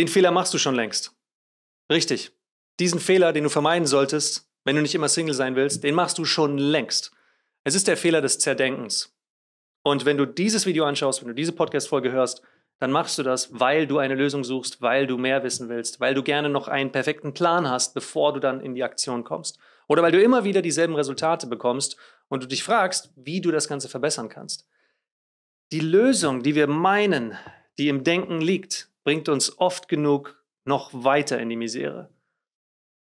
Den Fehler machst du schon längst. Richtig. Diesen Fehler, den du vermeiden solltest, wenn du nicht immer Single sein willst, den machst du schon längst. Es ist der Fehler des Zerdenkens. Und wenn du dieses Video anschaust, wenn du diese Podcast-Folge hörst, dann machst du das, weil du eine Lösung suchst, weil du mehr wissen willst, weil du gerne noch einen perfekten Plan hast, bevor du dann in die Aktion kommst. Oder weil du immer wieder dieselben Resultate bekommst und du dich fragst, wie du das Ganze verbessern kannst. Die Lösung, die wir meinen, die im Denken liegt, bringt uns oft genug noch weiter in die Misere.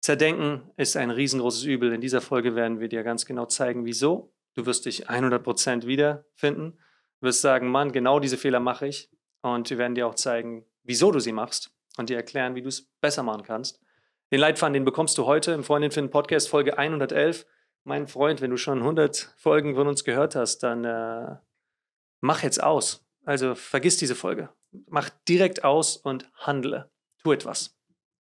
Zerdenken ist ein riesengroßes Übel. In dieser Folge werden wir dir ganz genau zeigen, wieso. Du wirst dich 100% wiederfinden. Du wirst sagen, Mann, genau diese Fehler mache ich. Und wir werden dir auch zeigen, wieso du sie machst und dir erklären, wie du es besser machen kannst. Den Leitfaden, den bekommst du heute im Freundin finden Podcast Folge 111. Mein Freund, wenn du schon 100 Folgen von uns gehört hast, dann äh, mach jetzt aus. Also vergiss diese Folge. Mach direkt aus und handle. Tu etwas.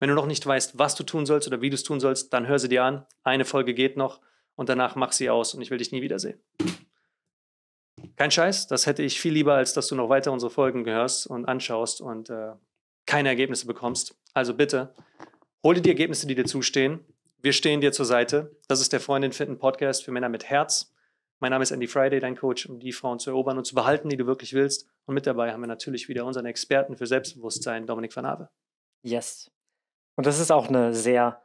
Wenn du noch nicht weißt, was du tun sollst oder wie du es tun sollst, dann hör sie dir an. Eine Folge geht noch und danach mach sie aus und ich will dich nie wiedersehen. Kein Scheiß, das hätte ich viel lieber, als dass du noch weiter unsere Folgen gehörst und anschaust und äh, keine Ergebnisse bekommst. Also bitte, hol dir die Ergebnisse, die dir zustehen. Wir stehen dir zur Seite. Das ist der Freundin finden Podcast für Männer mit Herz. Mein Name ist Andy Friday, dein Coach, um die Frauen zu erobern und zu behalten, die du wirklich willst. Und mit dabei haben wir natürlich wieder unseren Experten für Selbstbewusstsein, Dominik van Abe. Yes. Und das ist auch eine sehr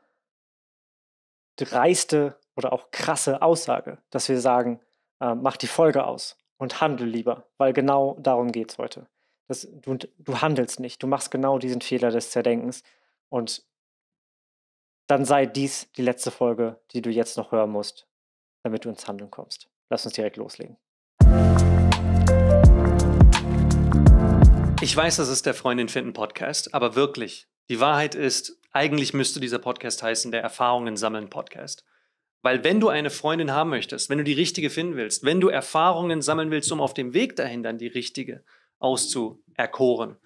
dreiste oder auch krasse Aussage, dass wir sagen, äh, mach die Folge aus und handel lieber, weil genau darum geht es heute. Das, du, du handelst nicht, du machst genau diesen Fehler des Zerdenkens und dann sei dies die letzte Folge, die du jetzt noch hören musst, damit du ins Handeln kommst. Lass uns direkt loslegen. Ich weiß, das ist der Freundin finden Podcast, aber wirklich, die Wahrheit ist, eigentlich müsste dieser Podcast heißen der Erfahrungen sammeln Podcast. Weil wenn du eine Freundin haben möchtest, wenn du die richtige finden willst, wenn du Erfahrungen sammeln willst, um auf dem Weg dahin dann die richtige auszuerkoren,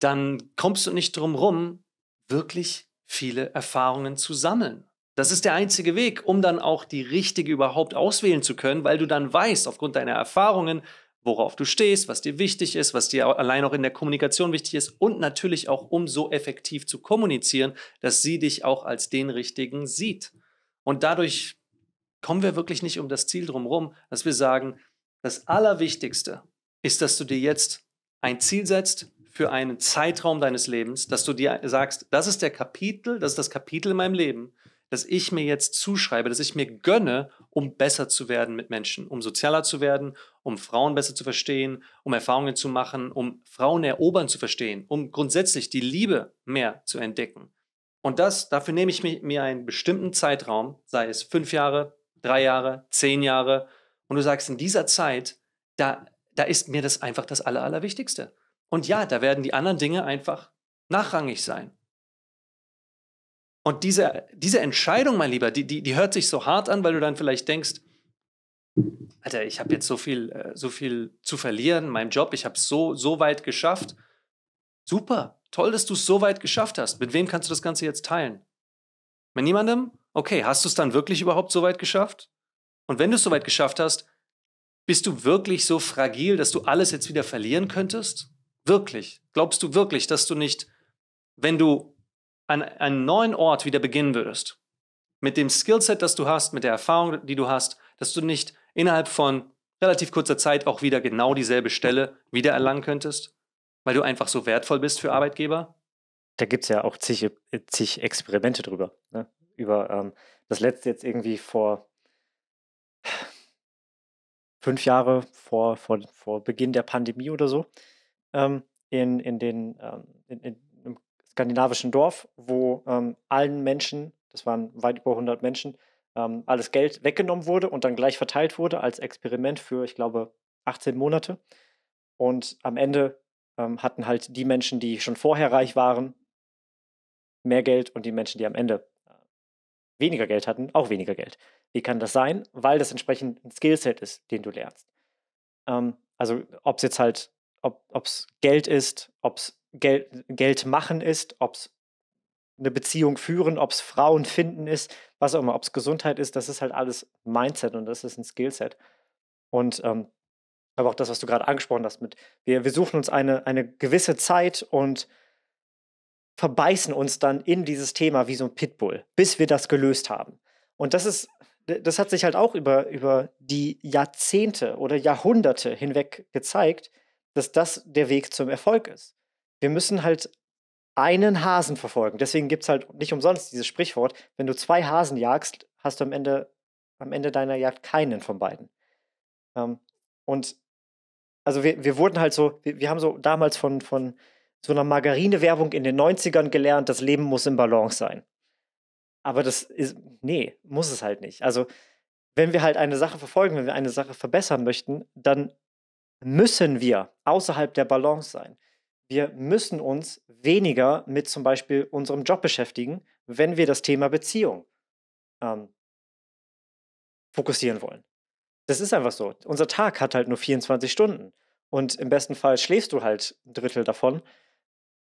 dann kommst du nicht drum rum, wirklich viele Erfahrungen zu sammeln. Das ist der einzige Weg, um dann auch die richtige überhaupt auswählen zu können, weil du dann weißt, aufgrund deiner Erfahrungen, worauf du stehst, was dir wichtig ist, was dir allein auch in der Kommunikation wichtig ist und natürlich auch, um so effektiv zu kommunizieren, dass sie dich auch als den Richtigen sieht. Und dadurch kommen wir wirklich nicht um das Ziel drumherum, dass wir sagen, das Allerwichtigste ist, dass du dir jetzt ein Ziel setzt für einen Zeitraum deines Lebens, dass du dir sagst, das ist der Kapitel, das ist das Kapitel in meinem Leben, das ich mir jetzt zuschreibe, das ich mir gönne, um besser zu werden mit Menschen, um sozialer zu werden, um Frauen besser zu verstehen, um Erfahrungen zu machen, um Frauen erobern zu verstehen, um grundsätzlich die Liebe mehr zu entdecken. Und das, dafür nehme ich mir einen bestimmten Zeitraum, sei es fünf Jahre, drei Jahre, zehn Jahre, und du sagst, in dieser Zeit, da, da ist mir das einfach das Allerwichtigste. Und ja, da werden die anderen Dinge einfach nachrangig sein. Und diese, diese Entscheidung, mein Lieber, die, die, die hört sich so hart an, weil du dann vielleicht denkst, Alter, ich habe jetzt so viel, äh, so viel zu verlieren, meinem Job, ich habe es so, so weit geschafft. Super, toll, dass du es so weit geschafft hast. Mit wem kannst du das Ganze jetzt teilen? Mit niemandem? Okay, hast du es dann wirklich überhaupt so weit geschafft? Und wenn du es so weit geschafft hast, bist du wirklich so fragil, dass du alles jetzt wieder verlieren könntest? Wirklich? Glaubst du wirklich, dass du nicht, wenn du an einen neuen Ort wieder beginnen würdest, mit dem Skillset, das du hast, mit der Erfahrung, die du hast, dass du nicht innerhalb von relativ kurzer Zeit auch wieder genau dieselbe Stelle wieder erlangen könntest, weil du einfach so wertvoll bist für Arbeitgeber? Da gibt es ja auch zig, äh, zig Experimente drüber. Ne? Über ähm, das letzte jetzt irgendwie vor fünf Jahre vor, vor, vor Beginn der Pandemie oder so. Ähm, in, in den ähm, in, in skandinavischen Dorf, wo ähm, allen Menschen, das waren weit über 100 Menschen, ähm, alles Geld weggenommen wurde und dann gleich verteilt wurde als Experiment für, ich glaube, 18 Monate. Und am Ende ähm, hatten halt die Menschen, die schon vorher reich waren, mehr Geld und die Menschen, die am Ende äh, weniger Geld hatten, auch weniger Geld. Wie kann das sein? Weil das entsprechend ein Skillset ist, den du lernst. Ähm, also ob es jetzt halt, ob es Geld ist, ob es Geld, Geld machen ist, ob es eine Beziehung führen, ob es Frauen finden ist, was auch immer, ob es Gesundheit ist, das ist halt alles Mindset und das ist ein Skillset. Und ähm, aber auch das, was du gerade angesprochen hast, mit wir, wir suchen uns eine, eine gewisse Zeit und verbeißen uns dann in dieses Thema wie so ein Pitbull, bis wir das gelöst haben. Und das ist, das hat sich halt auch über, über die Jahrzehnte oder Jahrhunderte hinweg gezeigt, dass das der Weg zum Erfolg ist wir müssen halt einen Hasen verfolgen. Deswegen gibt es halt nicht umsonst dieses Sprichwort, wenn du zwei Hasen jagst, hast du am Ende, am Ende deiner Jagd keinen von beiden. Ähm, und also wir, wir wurden halt so, wir, wir haben so damals von, von so einer Margarine-Werbung in den 90ern gelernt, das Leben muss im Balance sein. Aber das ist, nee, muss es halt nicht. Also wenn wir halt eine Sache verfolgen, wenn wir eine Sache verbessern möchten, dann müssen wir außerhalb der Balance sein wir müssen uns weniger mit zum Beispiel unserem Job beschäftigen, wenn wir das Thema Beziehung ähm, fokussieren wollen. Das ist einfach so. Unser Tag hat halt nur 24 Stunden und im besten Fall schläfst du halt ein Drittel davon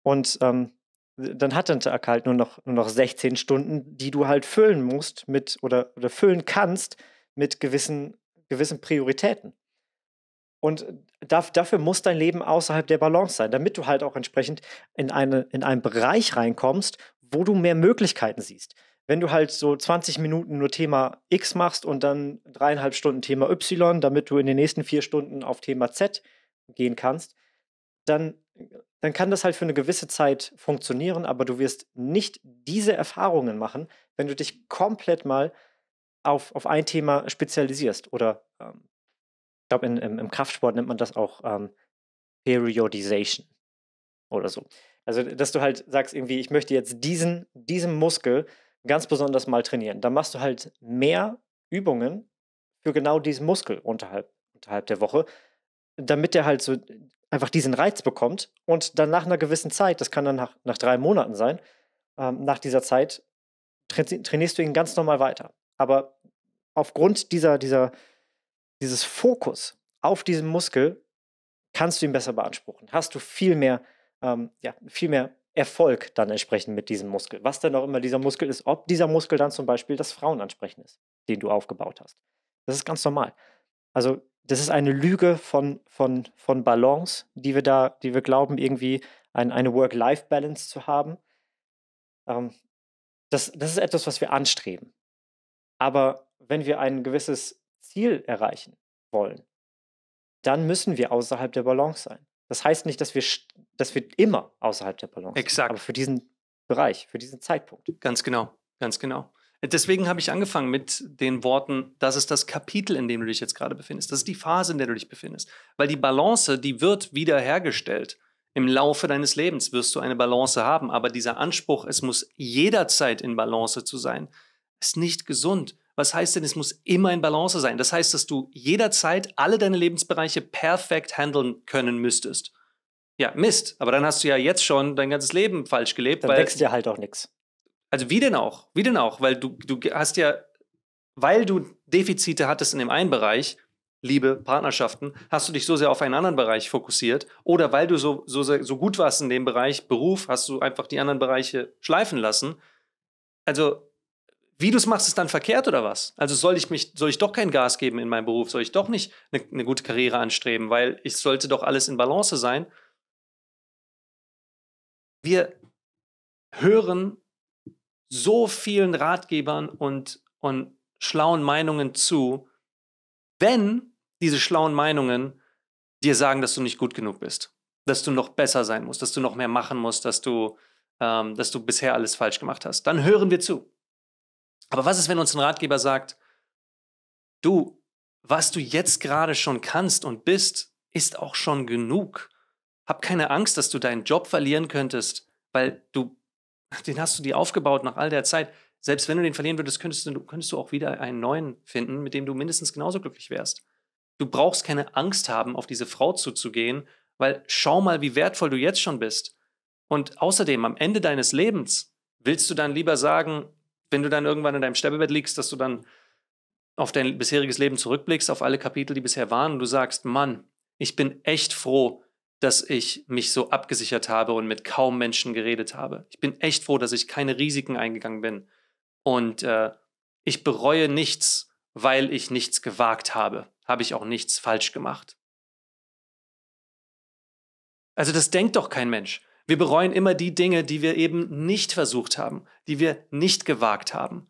und ähm, dann hat dein Tag halt nur noch, nur noch 16 Stunden, die du halt füllen musst mit oder, oder füllen kannst mit gewissen, gewissen Prioritäten. Und dafür muss dein Leben außerhalb der Balance sein, damit du halt auch entsprechend in, eine, in einen Bereich reinkommst, wo du mehr Möglichkeiten siehst. Wenn du halt so 20 Minuten nur Thema X machst und dann dreieinhalb Stunden Thema Y, damit du in den nächsten vier Stunden auf Thema Z gehen kannst, dann, dann kann das halt für eine gewisse Zeit funktionieren, aber du wirst nicht diese Erfahrungen machen, wenn du dich komplett mal auf, auf ein Thema spezialisierst oder ähm, glaube, im, im Kraftsport nennt man das auch ähm, Periodization oder so. Also, dass du halt sagst, irgendwie, ich möchte jetzt diesen, diesen Muskel ganz besonders mal trainieren. Dann machst du halt mehr Übungen für genau diesen Muskel unterhalb, unterhalb der Woche, damit der halt so einfach diesen Reiz bekommt und dann nach einer gewissen Zeit, das kann dann nach, nach drei Monaten sein, ähm, nach dieser Zeit trainierst du ihn ganz normal weiter. Aber aufgrund dieser, dieser dieses Fokus auf diesen Muskel, kannst du ihn besser beanspruchen. Hast du viel mehr, ähm, ja, viel mehr Erfolg dann entsprechend mit diesem Muskel. Was dann auch immer dieser Muskel ist, ob dieser Muskel dann zum Beispiel das Frauenansprechen ist, den du aufgebaut hast. Das ist ganz normal. Also das ist eine Lüge von, von, von Balance, die wir da, die wir glauben, irgendwie ein, eine Work-Life-Balance zu haben. Ähm, das, das ist etwas, was wir anstreben. Aber wenn wir ein gewisses Ziel erreichen wollen, dann müssen wir außerhalb der Balance sein. Das heißt nicht, dass wir, dass wir immer außerhalb der Balance Exakt. sind, aber für diesen Bereich, für diesen Zeitpunkt. Ganz genau, ganz genau. Deswegen habe ich angefangen mit den Worten, das ist das Kapitel, in dem du dich jetzt gerade befindest. Das ist die Phase, in der du dich befindest. Weil die Balance, die wird wiederhergestellt. Im Laufe deines Lebens wirst du eine Balance haben. Aber dieser Anspruch, es muss jederzeit in Balance zu sein, ist nicht gesund. Was heißt denn, es muss immer in Balance sein? Das heißt, dass du jederzeit alle deine Lebensbereiche perfekt handeln können müsstest. Ja, Mist, aber dann hast du ja jetzt schon dein ganzes Leben falsch gelebt. Dann weil, wächst ja halt auch nichts. Also wie denn auch? Wie denn auch? Weil du, du hast ja, weil du Defizite hattest in dem einen Bereich, Liebe, Partnerschaften, hast du dich so sehr auf einen anderen Bereich fokussiert oder weil du so, so, sehr, so gut warst in dem Bereich Beruf, hast du einfach die anderen Bereiche schleifen lassen. Also wie du es machst, ist dann verkehrt oder was? Also soll ich mich, soll ich doch kein Gas geben in meinem Beruf? Soll ich doch nicht eine, eine gute Karriere anstreben? Weil ich sollte doch alles in Balance sein. Wir hören so vielen Ratgebern und, und schlauen Meinungen zu, wenn diese schlauen Meinungen dir sagen, dass du nicht gut genug bist, dass du noch besser sein musst, dass du noch mehr machen musst, dass du, ähm, dass du bisher alles falsch gemacht hast, dann hören wir zu. Aber was ist, wenn uns ein Ratgeber sagt, du, was du jetzt gerade schon kannst und bist, ist auch schon genug. Hab keine Angst, dass du deinen Job verlieren könntest, weil du, den hast du dir aufgebaut nach all der Zeit. Selbst wenn du den verlieren würdest, könntest du, könntest du auch wieder einen neuen finden, mit dem du mindestens genauso glücklich wärst. Du brauchst keine Angst haben, auf diese Frau zuzugehen, weil schau mal, wie wertvoll du jetzt schon bist. Und außerdem, am Ende deines Lebens willst du dann lieber sagen, wenn du dann irgendwann in deinem Sterbebett liegst, dass du dann auf dein bisheriges Leben zurückblickst, auf alle Kapitel, die bisher waren, und du sagst, Mann, ich bin echt froh, dass ich mich so abgesichert habe und mit kaum Menschen geredet habe. Ich bin echt froh, dass ich keine Risiken eingegangen bin. Und äh, ich bereue nichts, weil ich nichts gewagt habe. Habe ich auch nichts falsch gemacht. Also das denkt doch kein Mensch. Wir bereuen immer die Dinge, die wir eben nicht versucht haben, die wir nicht gewagt haben.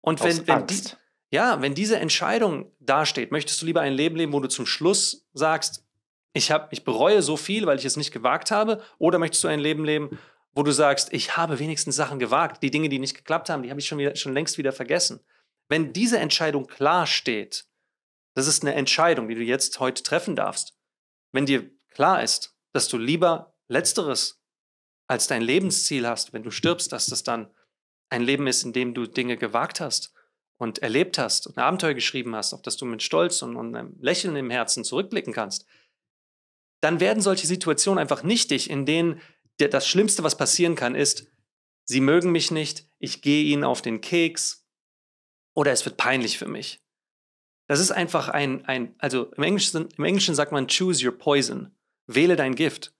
Und wenn, wenn Die, ja, wenn diese Entscheidung dasteht, möchtest du lieber ein Leben leben, wo du zum Schluss sagst, ich, hab, ich bereue so viel, weil ich es nicht gewagt habe, oder möchtest du ein Leben leben, wo du sagst, ich habe wenigstens Sachen gewagt, die Dinge, die nicht geklappt haben, die habe ich schon, wieder, schon längst wieder vergessen. Wenn diese Entscheidung klar steht, das ist eine Entscheidung, die du jetzt heute treffen darfst, wenn dir klar ist, dass du lieber letzteres als dein Lebensziel hast, wenn du stirbst, dass das dann ein Leben ist, in dem du Dinge gewagt hast und erlebt hast und ein Abenteuer geschrieben hast, auf das du mit Stolz und, und einem Lächeln im Herzen zurückblicken kannst, dann werden solche Situationen einfach nichtig, in denen der, das Schlimmste, was passieren kann, ist, sie mögen mich nicht, ich gehe ihnen auf den Keks oder es wird peinlich für mich. Das ist einfach ein, ein also im Englischen, im Englischen sagt man choose your poison, wähle dein Gift.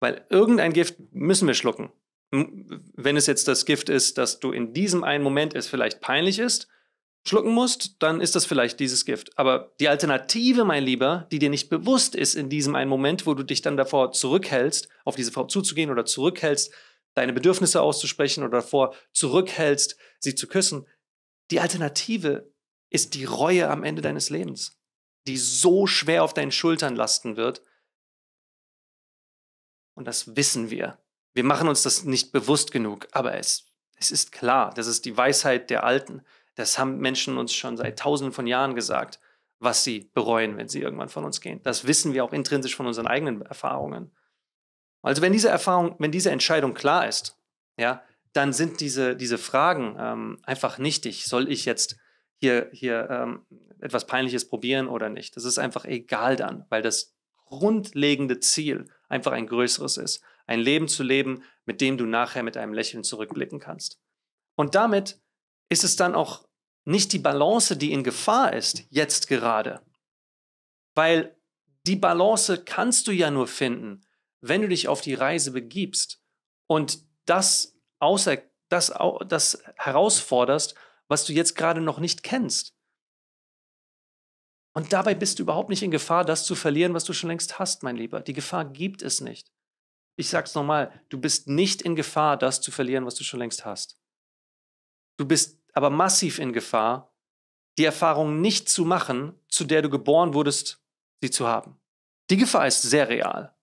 Weil irgendein Gift müssen wir schlucken. Wenn es jetzt das Gift ist, dass du in diesem einen Moment es vielleicht peinlich ist, schlucken musst, dann ist das vielleicht dieses Gift. Aber die Alternative, mein Lieber, die dir nicht bewusst ist in diesem einen Moment, wo du dich dann davor zurückhältst, auf diese Frau zuzugehen oder zurückhältst, deine Bedürfnisse auszusprechen oder davor zurückhältst, sie zu küssen, die Alternative ist die Reue am Ende deines Lebens, die so schwer auf deinen Schultern lasten wird, und das wissen wir. Wir machen uns das nicht bewusst genug, aber es, es ist klar, das ist die Weisheit der Alten. Das haben Menschen uns schon seit tausenden von Jahren gesagt, was sie bereuen, wenn sie irgendwann von uns gehen. Das wissen wir auch intrinsisch von unseren eigenen Erfahrungen. Also wenn diese Erfahrung, wenn diese Entscheidung klar ist, ja, dann sind diese, diese Fragen ähm, einfach nichtig. Soll ich jetzt hier, hier ähm, etwas Peinliches probieren oder nicht? Das ist einfach egal dann, weil das grundlegende Ziel ist, einfach ein größeres ist. Ein Leben zu leben, mit dem du nachher mit einem Lächeln zurückblicken kannst. Und damit ist es dann auch nicht die Balance, die in Gefahr ist, jetzt gerade. Weil die Balance kannst du ja nur finden, wenn du dich auf die Reise begibst und das, außer, das, das herausforderst, was du jetzt gerade noch nicht kennst. Und dabei bist du überhaupt nicht in Gefahr, das zu verlieren, was du schon längst hast, mein Lieber. Die Gefahr gibt es nicht. Ich sag's nochmal, du bist nicht in Gefahr, das zu verlieren, was du schon längst hast. Du bist aber massiv in Gefahr, die Erfahrung nicht zu machen, zu der du geboren wurdest, sie zu haben. Die Gefahr ist sehr real,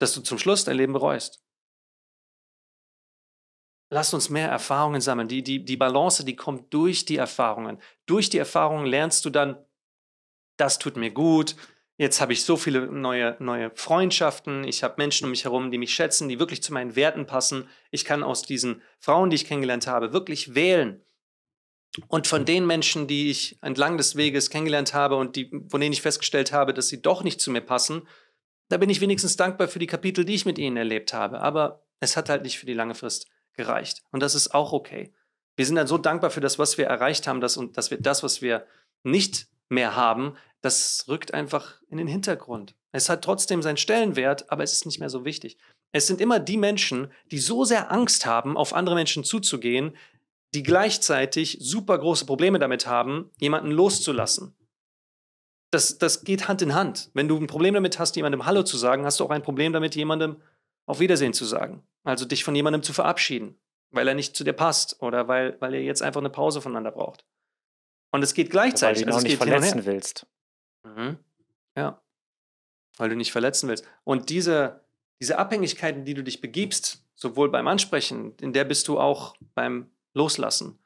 dass du zum Schluss dein Leben bereust. Lass uns mehr Erfahrungen sammeln. Die, die, die Balance, die kommt durch die Erfahrungen. Durch die Erfahrungen lernst du dann das tut mir gut. Jetzt habe ich so viele neue, neue Freundschaften. Ich habe Menschen um mich herum, die mich schätzen, die wirklich zu meinen Werten passen. Ich kann aus diesen Frauen, die ich kennengelernt habe, wirklich wählen. Und von den Menschen, die ich entlang des Weges kennengelernt habe und die, von denen ich festgestellt habe, dass sie doch nicht zu mir passen, da bin ich wenigstens dankbar für die Kapitel, die ich mit ihnen erlebt habe. Aber es hat halt nicht für die lange Frist gereicht. Und das ist auch okay. Wir sind dann so dankbar für das, was wir erreicht haben, dass, dass wir das, was wir nicht mehr haben, das rückt einfach in den Hintergrund. Es hat trotzdem seinen Stellenwert, aber es ist nicht mehr so wichtig. Es sind immer die Menschen, die so sehr Angst haben, auf andere Menschen zuzugehen, die gleichzeitig super große Probleme damit haben, jemanden loszulassen. Das, das geht Hand in Hand. Wenn du ein Problem damit hast, jemandem Hallo zu sagen, hast du auch ein Problem damit, jemandem auf Wiedersehen zu sagen. Also dich von jemandem zu verabschieden, weil er nicht zu dir passt oder weil, weil ihr jetzt einfach eine Pause voneinander braucht. Und es geht gleichzeitig. Weil du ihn also nicht verletzen willst. Mhm. Ja. Weil du nicht verletzen willst. Und diese, diese Abhängigkeiten, die du dich begibst, sowohl beim Ansprechen, in der bist du auch beim Loslassen.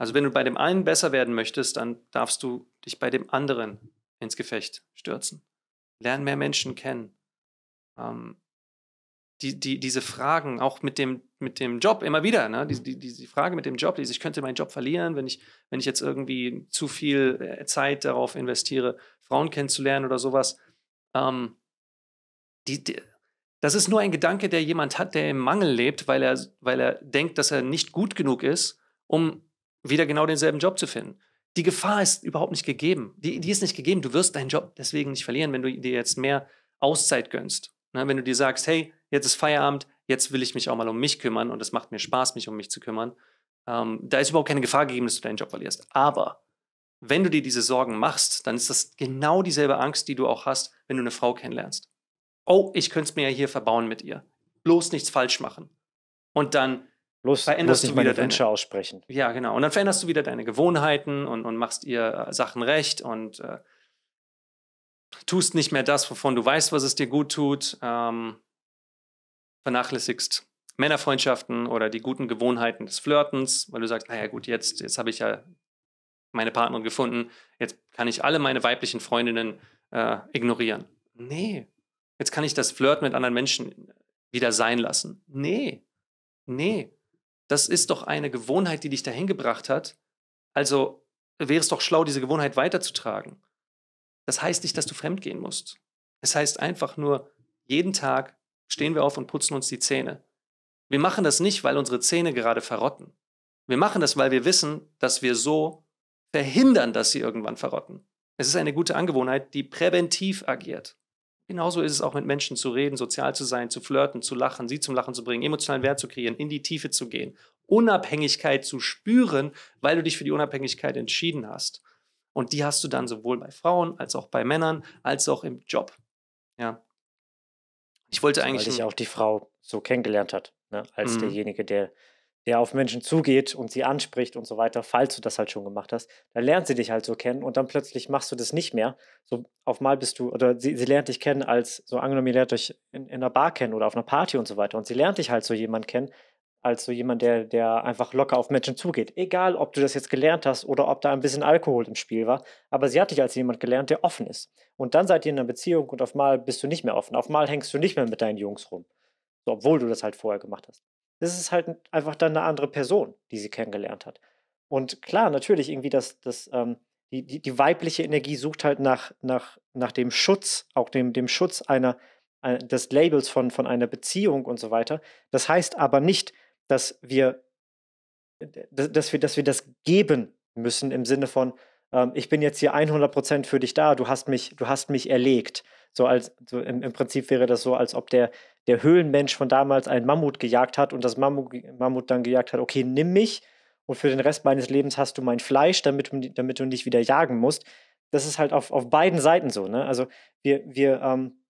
Also wenn du bei dem einen besser werden möchtest, dann darfst du dich bei dem anderen ins Gefecht stürzen. Lern mehr Menschen kennen. Ähm, die, die, diese Fragen, auch mit dem mit dem Job immer wieder, ne? die, die, die Frage mit dem Job, die ich könnte meinen Job verlieren, wenn ich, wenn ich jetzt irgendwie zu viel äh, Zeit darauf investiere, Frauen kennenzulernen oder sowas. Ähm, die, die, das ist nur ein Gedanke, der jemand hat, der im Mangel lebt, weil er, weil er denkt, dass er nicht gut genug ist, um wieder genau denselben Job zu finden. Die Gefahr ist überhaupt nicht gegeben. Die, die ist nicht gegeben. Du wirst deinen Job deswegen nicht verlieren, wenn du dir jetzt mehr Auszeit gönnst. Ne? Wenn du dir sagst, hey, jetzt ist Feierabend, jetzt will ich mich auch mal um mich kümmern und es macht mir Spaß, mich um mich zu kümmern. Ähm, da ist überhaupt keine Gefahr gegeben, dass du deinen Job verlierst. Aber wenn du dir diese Sorgen machst, dann ist das genau dieselbe Angst, die du auch hast, wenn du eine Frau kennenlernst. Oh, ich könnte es mir ja hier verbauen mit ihr. Bloß nichts falsch machen. Und dann bloß, veränderst bloß du wieder deine Wünsche aussprechen. Ja, genau. Und dann veränderst du wieder deine Gewohnheiten und, und machst ihr äh, Sachen recht und äh, tust nicht mehr das, wovon du weißt, was es dir gut tut. Ähm, vernachlässigst Männerfreundschaften oder die guten Gewohnheiten des Flirtens, weil du sagst, naja gut, jetzt, jetzt habe ich ja meine Partnerin gefunden, jetzt kann ich alle meine weiblichen Freundinnen äh, ignorieren. Nee, jetzt kann ich das Flirten mit anderen Menschen wieder sein lassen. Nee, nee, das ist doch eine Gewohnheit, die dich dahin gebracht hat. Also wäre es doch schlau, diese Gewohnheit weiterzutragen. Das heißt nicht, dass du fremdgehen musst. Es heißt einfach nur, jeden Tag stehen wir auf und putzen uns die Zähne. Wir machen das nicht, weil unsere Zähne gerade verrotten. Wir machen das, weil wir wissen, dass wir so verhindern, dass sie irgendwann verrotten. Es ist eine gute Angewohnheit, die präventiv agiert. Genauso ist es auch mit Menschen zu reden, sozial zu sein, zu flirten, zu lachen, sie zum Lachen zu bringen, emotionalen Wert zu kreieren, in die Tiefe zu gehen, Unabhängigkeit zu spüren, weil du dich für die Unabhängigkeit entschieden hast. Und die hast du dann sowohl bei Frauen als auch bei Männern als auch im Job. Ja. Ich wollte eigentlich. Weil dich auch die Frau so kennengelernt hat, ne? als mhm. derjenige, der, der auf Menschen zugeht und sie anspricht und so weiter, falls du das halt schon gemacht hast, dann lernt sie dich halt so kennen und dann plötzlich machst du das nicht mehr. So auf mal bist du, oder sie, sie lernt dich kennen als, so angenommen, ihr lernt euch in, in einer Bar kennen oder auf einer Party und so weiter und sie lernt dich halt so jemand kennen, als so jemand, der, der einfach locker auf Menschen zugeht. Egal, ob du das jetzt gelernt hast oder ob da ein bisschen Alkohol im Spiel war. Aber sie hat dich als jemand gelernt, der offen ist. Und dann seid ihr in einer Beziehung und auf mal bist du nicht mehr offen. Auf mal hängst du nicht mehr mit deinen Jungs rum. So, obwohl du das halt vorher gemacht hast. Das ist halt einfach dann eine andere Person, die sie kennengelernt hat. Und klar, natürlich, irgendwie das, das, ähm, die, die, die, weibliche Energie sucht halt nach, nach, nach dem Schutz, auch dem, dem Schutz einer, äh, des Labels von, von einer Beziehung und so weiter. Das heißt aber nicht, dass wir, dass wir, dass wir das geben müssen im Sinne von, ähm, ich bin jetzt hier 100% für dich da, du hast mich, du hast mich erlegt. So als, so im, im, Prinzip wäre das so, als ob der, der Höhlenmensch von damals einen Mammut gejagt hat und das Mammut, Mammut dann gejagt hat, okay, nimm mich und für den Rest meines Lebens hast du mein Fleisch, damit, damit du nicht wieder jagen musst. Das ist halt auf, auf beiden Seiten so. Ne? Also wir, wir, ähm,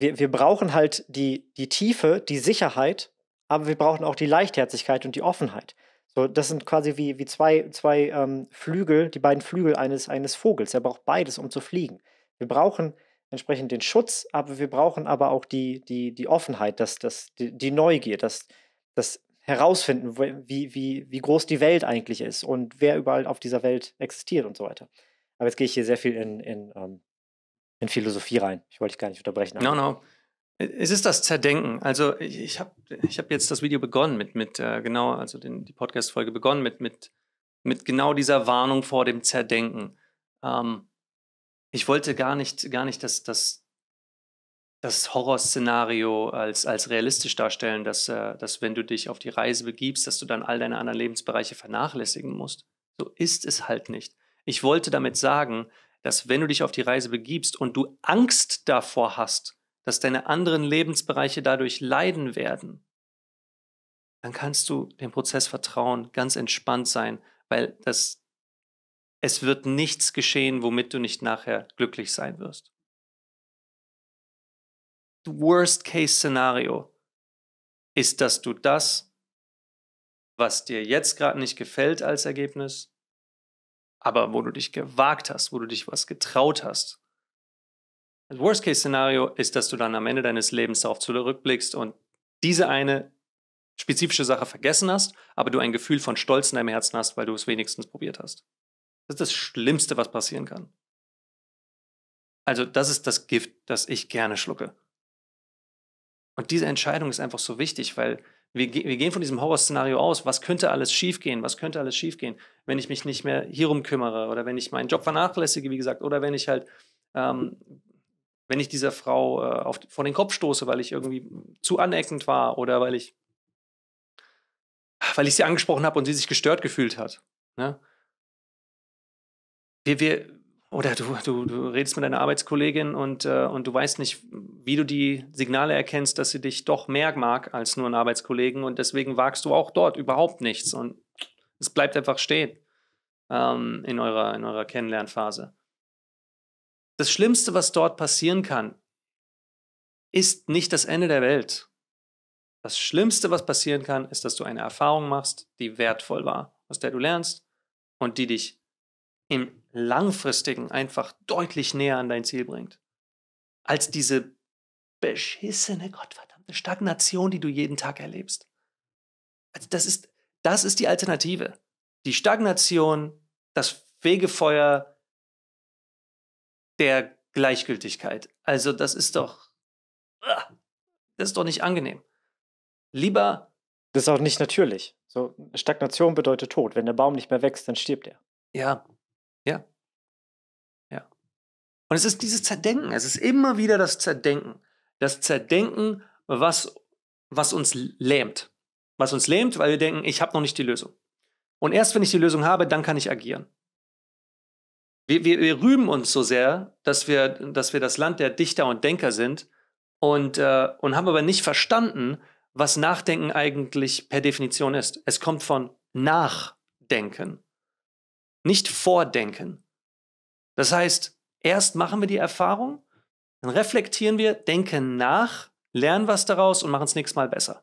wir, wir brauchen halt die, die Tiefe, die Sicherheit aber wir brauchen auch die Leichtherzigkeit und die Offenheit. So, das sind quasi wie, wie zwei, zwei ähm, Flügel, die beiden Flügel eines, eines Vogels. Er braucht beides, um zu fliegen. Wir brauchen entsprechend den Schutz, aber wir brauchen aber auch die, die, die Offenheit, das, das, die, die Neugier, das, das herausfinden, wie, wie, wie groß die Welt eigentlich ist und wer überall auf dieser Welt existiert und so weiter. Aber jetzt gehe ich hier sehr viel in, in, ähm, in Philosophie rein. Ich wollte dich gar nicht unterbrechen. No, no. Es ist das Zerdenken. Also ich, habe ich hab jetzt das Video begonnen mit, mit äh, genau, also den, die Podcast-Folge begonnen mit, mit, mit genau dieser Warnung vor dem Zerdenken. Ähm, ich wollte gar nicht, gar nicht das, das, das Horrorszenario als, als realistisch darstellen, dass, äh, dass wenn du dich auf die Reise begibst, dass du dann all deine anderen Lebensbereiche vernachlässigen musst. So ist es halt nicht. Ich wollte damit sagen, dass wenn du dich auf die Reise begibst und du Angst davor hast, dass deine anderen Lebensbereiche dadurch leiden werden, dann kannst du dem Prozess vertrauen, ganz entspannt sein, weil das, es wird nichts geschehen, womit du nicht nachher glücklich sein wirst. Worst-Case-Szenario ist, dass du das, was dir jetzt gerade nicht gefällt als Ergebnis, aber wo du dich gewagt hast, wo du dich was getraut hast, das also Worst-Case-Szenario ist, dass du dann am Ende deines Lebens darauf zurückblickst und diese eine spezifische Sache vergessen hast, aber du ein Gefühl von Stolz in deinem Herzen hast, weil du es wenigstens probiert hast. Das ist das Schlimmste, was passieren kann. Also das ist das Gift, das ich gerne schlucke. Und diese Entscheidung ist einfach so wichtig, weil wir, wir gehen von diesem Horrorszenario aus, was könnte alles schiefgehen, was könnte alles schiefgehen, wenn ich mich nicht mehr hierum kümmere oder wenn ich meinen Job vernachlässige, wie gesagt, oder wenn ich halt ähm, wenn ich dieser Frau äh, auf, vor den Kopf stoße, weil ich irgendwie zu aneckend war oder weil ich, weil ich sie angesprochen habe und sie sich gestört gefühlt hat. Ne? Wir, wir, oder du, du, du redest mit deiner Arbeitskollegin und, äh, und du weißt nicht, wie du die Signale erkennst, dass sie dich doch mehr mag als nur einen Arbeitskollegen und deswegen wagst du auch dort überhaupt nichts und es bleibt einfach stehen ähm, in, eurer, in eurer Kennenlernphase. Das Schlimmste, was dort passieren kann, ist nicht das Ende der Welt. Das Schlimmste, was passieren kann, ist, dass du eine Erfahrung machst, die wertvoll war, aus der du lernst und die dich im langfristigen einfach deutlich näher an dein Ziel bringt, als diese beschissene, gottverdammte Stagnation, die du jeden Tag erlebst. Also das ist, das ist die Alternative. Die Stagnation, das Fegefeuer, der Gleichgültigkeit. Also das ist doch, ah, das ist doch nicht angenehm. Lieber. Das ist auch nicht natürlich. So Stagnation bedeutet Tod. Wenn der Baum nicht mehr wächst, dann stirbt er. Ja, ja, ja. Und es ist dieses Zerdenken. Es ist immer wieder das Zerdenken. Das Zerdenken, was, was uns lähmt. Was uns lähmt, weil wir denken, ich habe noch nicht die Lösung. Und erst wenn ich die Lösung habe, dann kann ich agieren. Wir, wir, wir rühmen uns so sehr, dass wir, dass wir das Land der Dichter und Denker sind und, äh, und haben aber nicht verstanden, was Nachdenken eigentlich per Definition ist. Es kommt von Nachdenken, nicht Vordenken. Das heißt, erst machen wir die Erfahrung, dann reflektieren wir, denken nach, lernen was daraus und machen es nächstes Mal besser.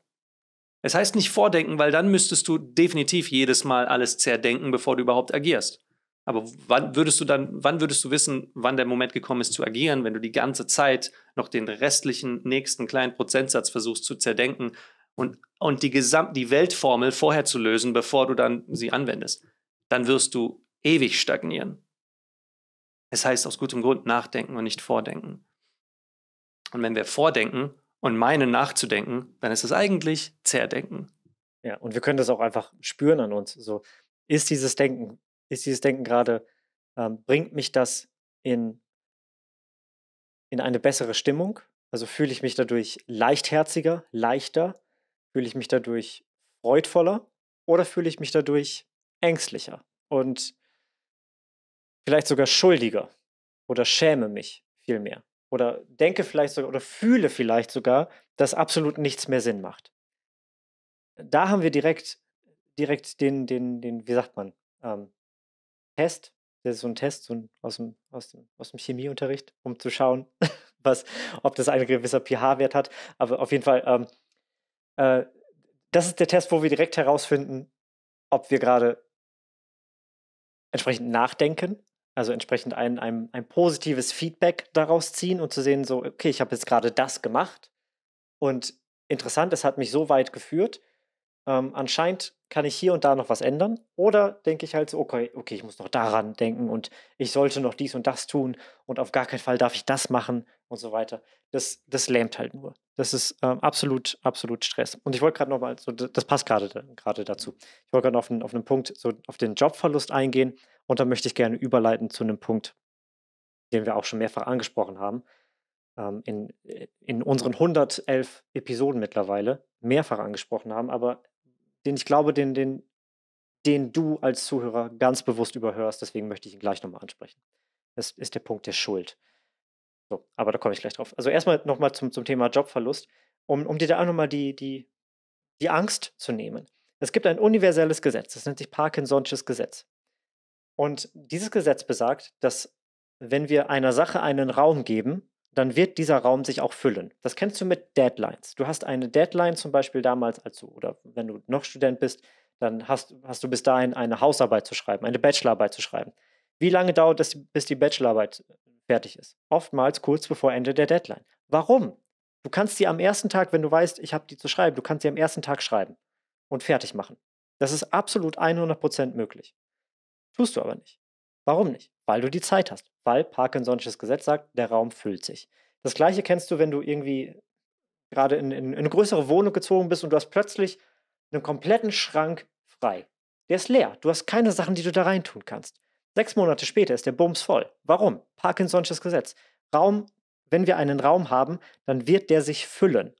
Es heißt nicht vordenken, weil dann müsstest du definitiv jedes Mal alles zerdenken, bevor du überhaupt agierst. Aber wann würdest du dann, wann würdest du wissen, wann der Moment gekommen ist zu agieren, wenn du die ganze Zeit noch den restlichen nächsten kleinen Prozentsatz versuchst zu zerdenken und, und die gesamt, die Weltformel vorher zu lösen, bevor du dann sie anwendest? Dann wirst du ewig stagnieren. Es heißt aus gutem Grund nachdenken und nicht vordenken. Und wenn wir vordenken und meinen nachzudenken, dann ist es eigentlich Zerdenken. Ja, und wir können das auch einfach spüren an uns. So, ist dieses Denken ist dieses Denken gerade, ähm, bringt mich das in, in eine bessere Stimmung? Also fühle ich mich dadurch leichtherziger, leichter? Fühle ich mich dadurch freudvoller? Oder fühle ich mich dadurch ängstlicher und vielleicht sogar schuldiger oder schäme mich viel mehr? Oder denke vielleicht sogar oder fühle vielleicht sogar, dass absolut nichts mehr Sinn macht. Da haben wir direkt, direkt den, den, den, wie sagt man, ähm, Test. Das ist so ein Test so ein, aus, dem, aus, dem, aus dem Chemieunterricht, um zu schauen, was, ob das ein gewisser pH-Wert hat. Aber auf jeden Fall, ähm, äh, das ist der Test, wo wir direkt herausfinden, ob wir gerade entsprechend nachdenken, also entsprechend ein, ein, ein positives Feedback daraus ziehen und zu sehen, so, okay, ich habe jetzt gerade das gemacht. Und interessant, es hat mich so weit geführt. Ähm, anscheinend kann ich hier und da noch was ändern? Oder denke ich halt so, okay, okay, ich muss noch daran denken und ich sollte noch dies und das tun und auf gar keinen Fall darf ich das machen und so weiter. Das, das lähmt halt nur. Das ist ähm, absolut, absolut Stress. Und ich wollte gerade nochmal, so, das passt gerade gerade dazu. Ich wollte gerade auf, einen, auf einen Punkt, so auf den Jobverlust eingehen und dann möchte ich gerne überleiten zu einem Punkt, den wir auch schon mehrfach angesprochen haben. Ähm, in, in unseren 111 Episoden mittlerweile mehrfach angesprochen haben, aber den ich glaube, den, den, den du als Zuhörer ganz bewusst überhörst. Deswegen möchte ich ihn gleich nochmal ansprechen. Das ist der Punkt der Schuld. So, aber da komme ich gleich drauf. Also erstmal nochmal zum, zum Thema Jobverlust, um, um dir da auch nochmal die, die, die Angst zu nehmen. Es gibt ein universelles Gesetz, das nennt sich Parkinson'sches Gesetz. Und dieses Gesetz besagt, dass wenn wir einer Sache einen Raum geben, dann wird dieser Raum sich auch füllen. Das kennst du mit Deadlines. Du hast eine Deadline zum Beispiel damals, als du, oder wenn du noch Student bist, dann hast, hast du bis dahin eine Hausarbeit zu schreiben, eine Bachelorarbeit zu schreiben. Wie lange dauert es, bis die Bachelorarbeit fertig ist? Oftmals kurz bevor Ende der Deadline. Warum? Du kannst sie am ersten Tag, wenn du weißt, ich habe die zu schreiben, du kannst sie am ersten Tag schreiben und fertig machen. Das ist absolut 100% möglich. Tust du aber nicht. Warum nicht? Weil du die Zeit hast weil Parkinson'sches Gesetz sagt, der Raum füllt sich. Das gleiche kennst du, wenn du irgendwie gerade in, in, in, eine größere Wohnung gezogen bist und du hast plötzlich einen kompletten Schrank frei. Der ist leer. Du hast keine Sachen, die du da reintun kannst. Sechs Monate später ist der Bums voll. Warum? Parkinson'sches Gesetz. Raum, wenn wir einen Raum haben, dann wird der sich füllen.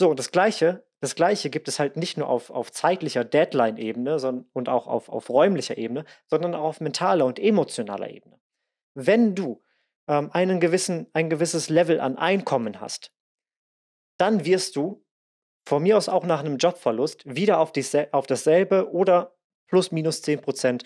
So, und das Gleiche, das Gleiche gibt es halt nicht nur auf, auf zeitlicher Deadline-Ebene und auch auf, auf räumlicher Ebene, sondern auch auf mentaler und emotionaler Ebene wenn du ähm, einen gewissen, ein gewisses Level an Einkommen hast, dann wirst du von mir aus auch nach einem Jobverlust wieder auf, diesel auf dasselbe oder plus minus 10 Prozent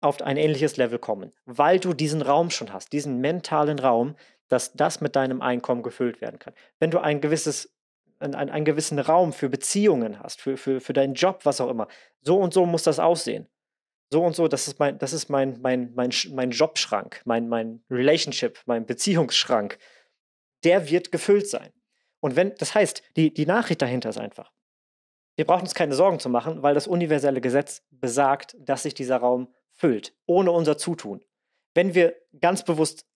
auf ein ähnliches Level kommen, weil du diesen Raum schon hast, diesen mentalen Raum, dass das mit deinem Einkommen gefüllt werden kann. Wenn du ein gewisses einen, einen gewissen Raum für Beziehungen hast, für, für, für deinen Job, was auch immer. So und so muss das aussehen so und so, das ist mein, das ist mein, mein, mein, mein Jobschrank, mein, mein Relationship, mein Beziehungsschrank, der wird gefüllt sein. Und wenn, das heißt, die, die Nachricht dahinter ist einfach. Wir brauchen uns keine Sorgen zu machen, weil das universelle Gesetz besagt, dass sich dieser Raum füllt, ohne unser Zutun. Wenn wir ganz bewusst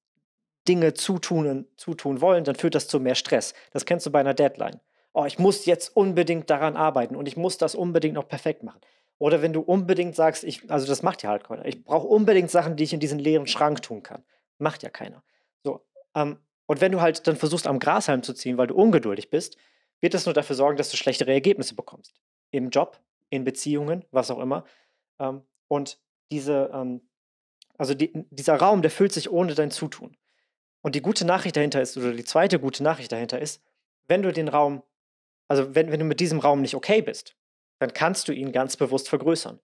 Dinge zutun, zutun wollen, dann führt das zu mehr Stress. Das kennst du bei einer Deadline. Oh, ich muss jetzt unbedingt daran arbeiten und ich muss das unbedingt noch perfekt machen. Oder wenn du unbedingt sagst, ich, also das macht ja halt keiner. Ich brauche unbedingt Sachen, die ich in diesen leeren Schrank tun kann. Macht ja keiner. So, ähm, und wenn du halt dann versuchst, am Grashalm zu ziehen, weil du ungeduldig bist, wird das nur dafür sorgen, dass du schlechtere Ergebnisse bekommst. Im Job, in Beziehungen, was auch immer. Ähm, und diese, ähm, also die, dieser Raum, der füllt sich ohne dein Zutun. Und die gute Nachricht dahinter ist, oder die zweite gute Nachricht dahinter ist, wenn du den Raum, also wenn, wenn du mit diesem Raum nicht okay bist, dann kannst du ihn ganz bewusst vergrößern.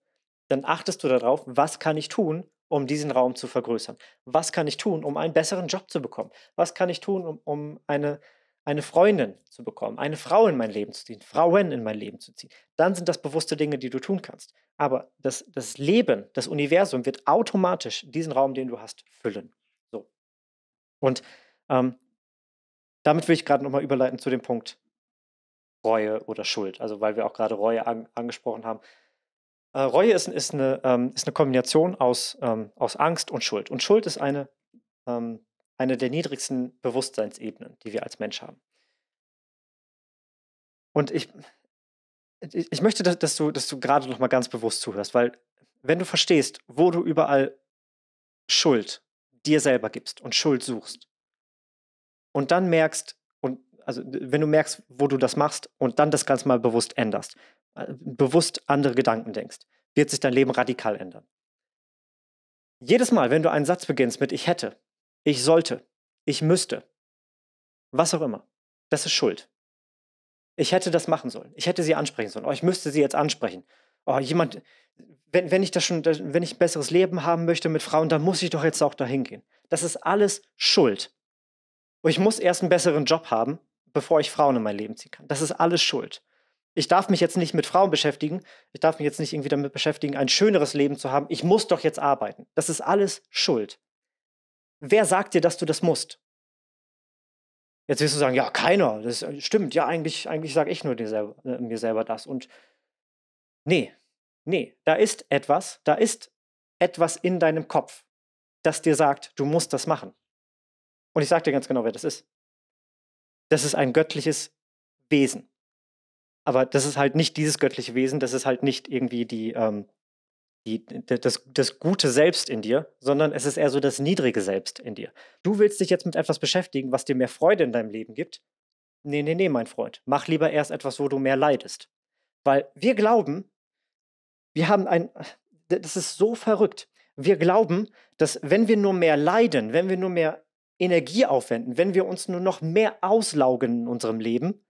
Dann achtest du darauf, was kann ich tun, um diesen Raum zu vergrößern? Was kann ich tun, um einen besseren Job zu bekommen? Was kann ich tun, um, um eine, eine Freundin zu bekommen, eine Frau in mein Leben zu ziehen, Frauen in mein Leben zu ziehen? Dann sind das bewusste Dinge, die du tun kannst. Aber das, das Leben, das Universum wird automatisch diesen Raum, den du hast, füllen. So. Und ähm, damit will ich gerade nochmal überleiten zu dem Punkt, Reue oder Schuld. Also weil wir auch gerade Reue an, angesprochen haben. Äh, Reue ist, ist, eine, ähm, ist eine Kombination aus, ähm, aus Angst und Schuld. Und Schuld ist eine, ähm, eine der niedrigsten Bewusstseinsebenen, die wir als Mensch haben. Und ich, ich, ich möchte, dass, dass, du, dass du gerade noch mal ganz bewusst zuhörst, weil wenn du verstehst, wo du überall Schuld dir selber gibst und Schuld suchst und dann merkst, also wenn du merkst, wo du das machst und dann das Ganze mal bewusst änderst, äh, bewusst andere Gedanken denkst, wird sich dein Leben radikal ändern. Jedes Mal, wenn du einen Satz beginnst mit ich hätte, ich sollte, ich müsste, was auch immer, das ist Schuld. Ich hätte das machen sollen. Ich hätte sie ansprechen sollen. Oh, ich müsste sie jetzt ansprechen. Oh, jemand, wenn, wenn ich das schon, wenn ich ein besseres Leben haben möchte mit Frauen, dann muss ich doch jetzt auch dahin gehen. Das ist alles Schuld. Und ich muss erst einen besseren Job haben, bevor ich Frauen in mein Leben ziehen kann. Das ist alles Schuld. Ich darf mich jetzt nicht mit Frauen beschäftigen. Ich darf mich jetzt nicht irgendwie damit beschäftigen, ein schöneres Leben zu haben. Ich muss doch jetzt arbeiten. Das ist alles Schuld. Wer sagt dir, dass du das musst? Jetzt wirst du sagen, ja, keiner. Das äh, stimmt. Ja, eigentlich, eigentlich sage ich nur selber, äh, mir selber das. Und nee, nee, da ist etwas, da ist etwas in deinem Kopf, das dir sagt, du musst das machen. Und ich sage dir ganz genau, wer das ist das ist ein göttliches Wesen. Aber das ist halt nicht dieses göttliche Wesen, das ist halt nicht irgendwie die, ähm, die, das, das gute Selbst in dir, sondern es ist eher so das niedrige Selbst in dir. Du willst dich jetzt mit etwas beschäftigen, was dir mehr Freude in deinem Leben gibt. Nee, nee, nee, mein Freund. Mach lieber erst etwas, wo du mehr leidest. Weil wir glauben, wir haben ein, das ist so verrückt. Wir glauben, dass wenn wir nur mehr leiden, wenn wir nur mehr Energie aufwenden, wenn wir uns nur noch mehr auslaugen in unserem Leben,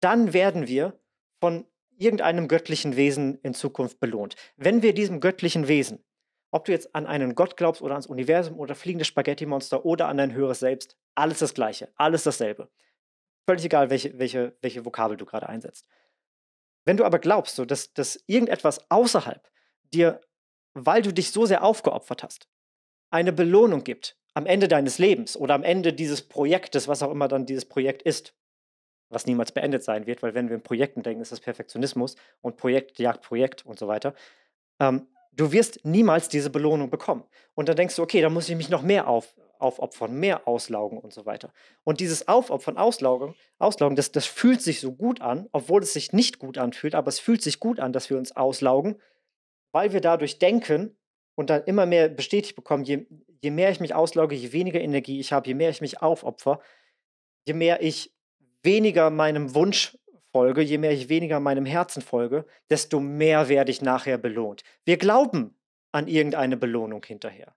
dann werden wir von irgendeinem göttlichen Wesen in Zukunft belohnt. Wenn wir diesem göttlichen Wesen, ob du jetzt an einen Gott glaubst oder ans Universum oder fliegende Spaghetti-Monster oder an dein höheres Selbst, alles das Gleiche, alles dasselbe. Völlig egal, welche, welche, welche Vokabel du gerade einsetzt. Wenn du aber glaubst, so, dass, dass irgendetwas außerhalb dir, weil du dich so sehr aufgeopfert hast, eine Belohnung gibt, am Ende deines Lebens oder am Ende dieses Projektes, was auch immer dann dieses Projekt ist, was niemals beendet sein wird, weil wenn wir in Projekten denken, ist das Perfektionismus und Projekt jagt Projekt und so weiter. Ähm, du wirst niemals diese Belohnung bekommen. Und dann denkst du, okay, da muss ich mich noch mehr auf, aufopfern, mehr auslaugen und so weiter. Und dieses Aufopfern, Auslaugen, Auslaugen das, das fühlt sich so gut an, obwohl es sich nicht gut anfühlt, aber es fühlt sich gut an, dass wir uns auslaugen, weil wir dadurch denken, und dann immer mehr bestätigt bekommen, je, je mehr ich mich auslauge, je weniger Energie ich habe, je mehr ich mich aufopfer, je mehr ich weniger meinem Wunsch folge, je mehr ich weniger meinem Herzen folge, desto mehr werde ich nachher belohnt. Wir glauben an irgendeine Belohnung hinterher.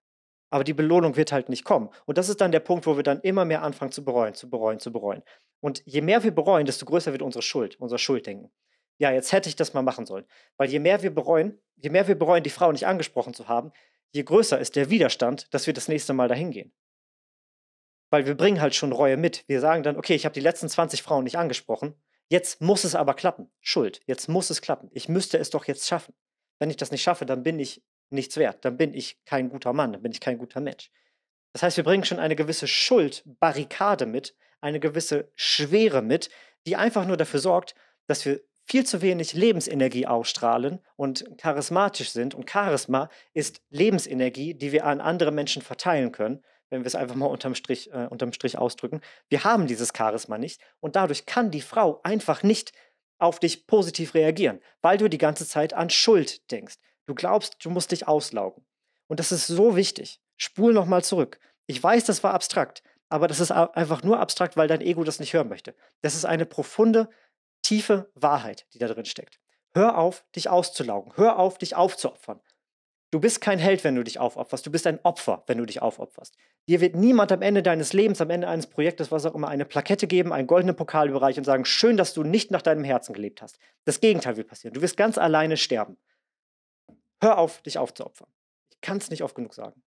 Aber die Belohnung wird halt nicht kommen. Und das ist dann der Punkt, wo wir dann immer mehr anfangen zu bereuen, zu bereuen, zu bereuen. Und je mehr wir bereuen, desto größer wird unsere Schuld, unser Schulddenken ja, jetzt hätte ich das mal machen sollen. Weil je mehr wir bereuen, je mehr wir bereuen, die Frau nicht angesprochen zu haben, je größer ist der Widerstand, dass wir das nächste Mal dahin gehen. Weil wir bringen halt schon Reue mit. Wir sagen dann, okay, ich habe die letzten 20 Frauen nicht angesprochen, jetzt muss es aber klappen. Schuld, jetzt muss es klappen. Ich müsste es doch jetzt schaffen. Wenn ich das nicht schaffe, dann bin ich nichts wert, dann bin ich kein guter Mann, dann bin ich kein guter Mensch. Das heißt, wir bringen schon eine gewisse Schuldbarrikade mit, eine gewisse Schwere mit, die einfach nur dafür sorgt, dass wir viel zu wenig Lebensenergie ausstrahlen und charismatisch sind. Und Charisma ist Lebensenergie, die wir an andere Menschen verteilen können, wenn wir es einfach mal unterm Strich, äh, unterm Strich ausdrücken. Wir haben dieses Charisma nicht und dadurch kann die Frau einfach nicht auf dich positiv reagieren, weil du die ganze Zeit an Schuld denkst. Du glaubst, du musst dich auslaugen. Und das ist so wichtig. Spul nochmal zurück. Ich weiß, das war abstrakt, aber das ist einfach nur abstrakt, weil dein Ego das nicht hören möchte. Das ist eine profunde tiefe Wahrheit, die da drin steckt. Hör auf, dich auszulaugen. Hör auf, dich aufzuopfern. Du bist kein Held, wenn du dich aufopferst. Du bist ein Opfer, wenn du dich aufopferst. Dir wird niemand am Ende deines Lebens, am Ende eines Projektes, was auch immer, eine Plakette geben, einen goldenen Pokalbereich und sagen, schön, dass du nicht nach deinem Herzen gelebt hast. Das Gegenteil wird passieren. Du wirst ganz alleine sterben. Hör auf, dich aufzuopfern. Ich kann es nicht oft genug sagen.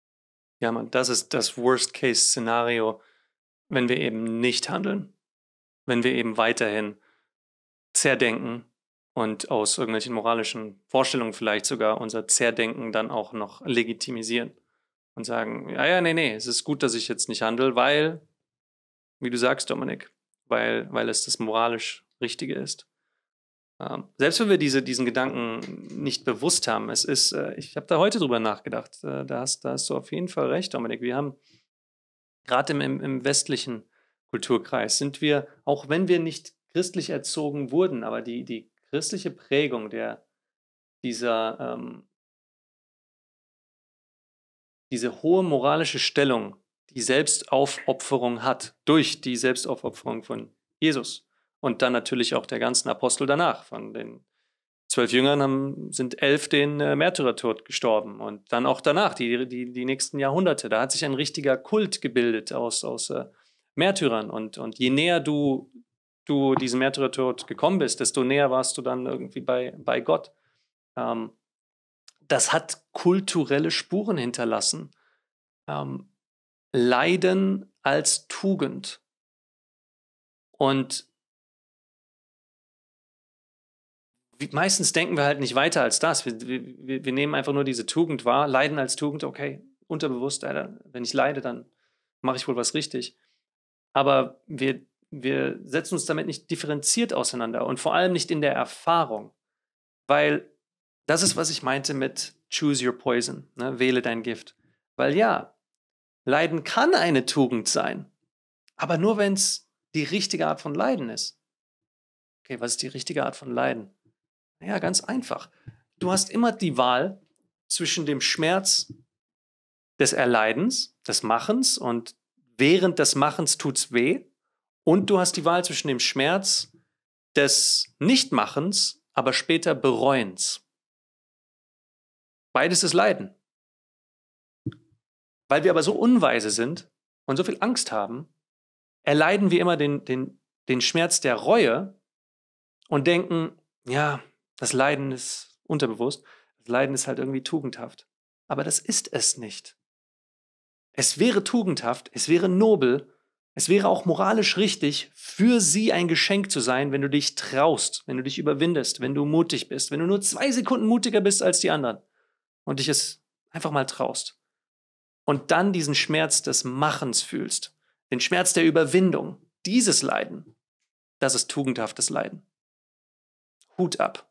Ja, Mann, das ist das Worst-Case-Szenario, wenn wir eben nicht handeln. Wenn wir eben weiterhin zerdenken und aus irgendwelchen moralischen Vorstellungen vielleicht sogar unser Zerdenken dann auch noch legitimisieren und sagen, ja, ja, nee, nee, es ist gut, dass ich jetzt nicht handle, weil, wie du sagst, Dominik, weil, weil es das moralisch Richtige ist. Ähm, selbst wenn wir diese, diesen Gedanken nicht bewusst haben, es ist, äh, ich habe da heute drüber nachgedacht, äh, da, hast, da hast du auf jeden Fall recht, Dominik, wir haben gerade im, im, im westlichen Kulturkreis sind wir, auch wenn wir nicht christlich erzogen wurden, aber die, die christliche Prägung der, dieser, ähm, diese hohe moralische Stellung, die Selbstaufopferung hat, durch die Selbstaufopferung von Jesus und dann natürlich auch der ganzen Apostel danach. Von den zwölf Jüngern haben, sind elf den äh, Märtyrertod gestorben und dann auch danach, die, die, die nächsten Jahrhunderte. Da hat sich ein richtiger Kult gebildet aus, aus äh, Märtyrern und, und je näher du du diesem Märtyrertod gekommen bist, desto näher warst du dann irgendwie bei, bei Gott. Ähm, das hat kulturelle Spuren hinterlassen. Ähm, Leiden als Tugend. Und meistens denken wir halt nicht weiter als das. Wir, wir, wir, nehmen einfach nur diese Tugend wahr, Leiden als Tugend, okay, unterbewusst, Alter, wenn ich leide, dann mache ich wohl was richtig. Aber wir wir setzen uns damit nicht differenziert auseinander und vor allem nicht in der Erfahrung, weil das ist, was ich meinte mit Choose Your Poison, ne? wähle dein Gift. Weil ja, Leiden kann eine Tugend sein, aber nur wenn es die richtige Art von Leiden ist. Okay, was ist die richtige Art von Leiden? Ja, ganz einfach. Du hast immer die Wahl zwischen dem Schmerz des Erleidens, des Machens und während des Machens tut es weh und du hast die Wahl zwischen dem Schmerz des Nichtmachens, aber später Bereuens. Beides ist Leiden. Weil wir aber so unweise sind und so viel Angst haben, erleiden wir immer den, den, den Schmerz der Reue und denken, ja, das Leiden ist unterbewusst, das Leiden ist halt irgendwie tugendhaft. Aber das ist es nicht. Es wäre tugendhaft, es wäre nobel, es wäre auch moralisch richtig, für sie ein Geschenk zu sein, wenn du dich traust, wenn du dich überwindest, wenn du mutig bist, wenn du nur zwei Sekunden mutiger bist als die anderen und dich es einfach mal traust. Und dann diesen Schmerz des Machens fühlst, den Schmerz der Überwindung, dieses Leiden, das ist tugendhaftes Leiden. Hut ab.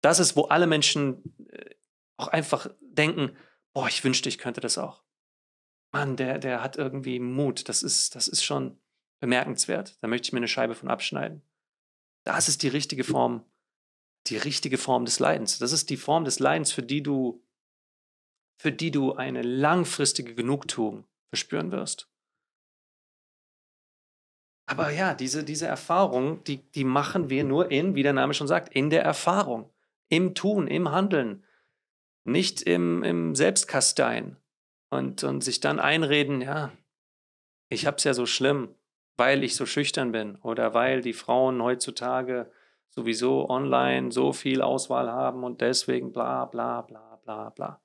Das ist, wo alle Menschen äh, auch einfach denken, boah, ich wünschte, ich könnte das auch. Mann, der, der hat irgendwie Mut. Das ist, das ist schon bemerkenswert. Da möchte ich mir eine Scheibe von abschneiden. Das ist die richtige hm. Form, die richtige Form des Leidens. Das ist die Form des Leidens, für die du, für die du eine langfristige Genugtuung verspüren wirst. Aber ja, diese, diese Erfahrung, die, die machen wir nur in, wie der Name schon sagt, in der Erfahrung, im Tun, im Handeln, nicht im, im Selbstkastein und, und sich dann einreden, ja, ich habe es ja so schlimm, weil ich so schüchtern bin oder weil die Frauen heutzutage sowieso online so viel Auswahl haben und deswegen bla bla bla bla bla.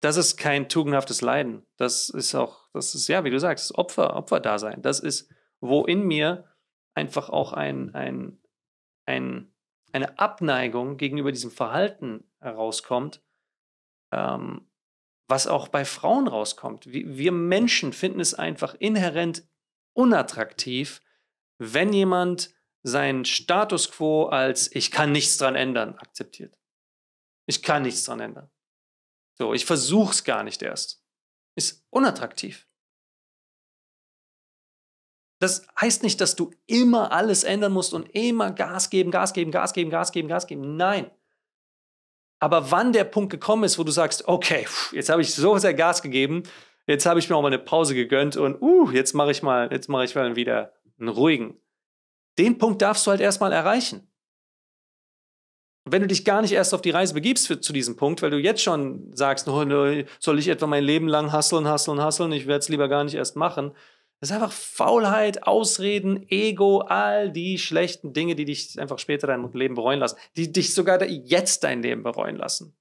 Das ist kein tugendhaftes Leiden. Das ist auch, das ist ja, wie du sagst, Opfer, Opferdasein. Das ist, wo in mir einfach auch ein, ein, ein, eine Abneigung gegenüber diesem Verhalten herauskommt, ähm, was auch bei Frauen rauskommt. Wir Menschen finden es einfach inhärent unattraktiv, wenn jemand seinen Status quo als ich kann nichts dran ändern akzeptiert. Ich kann nichts dran ändern. So, ich versuche es gar nicht erst. Ist unattraktiv. Das heißt nicht, dass du immer alles ändern musst und immer Gas geben, Gas geben, Gas geben, Gas geben, Gas geben. Nein. Aber wann der Punkt gekommen ist, wo du sagst, okay, jetzt habe ich so sehr Gas gegeben, jetzt habe ich mir auch mal eine Pause gegönnt und uh, jetzt mache ich mal, jetzt mache ich mal wieder einen ruhigen. Den Punkt darfst du halt erstmal erreichen. Wenn du dich gar nicht erst auf die Reise begibst für, zu diesem Punkt, weil du jetzt schon sagst, oh, no, soll ich etwa mein Leben lang hasseln, hasseln, hasseln, ich werde es lieber gar nicht erst machen, das ist einfach Faulheit, Ausreden, Ego, all die schlechten Dinge, die dich einfach später dein Leben bereuen lassen, die dich sogar jetzt dein Leben bereuen lassen.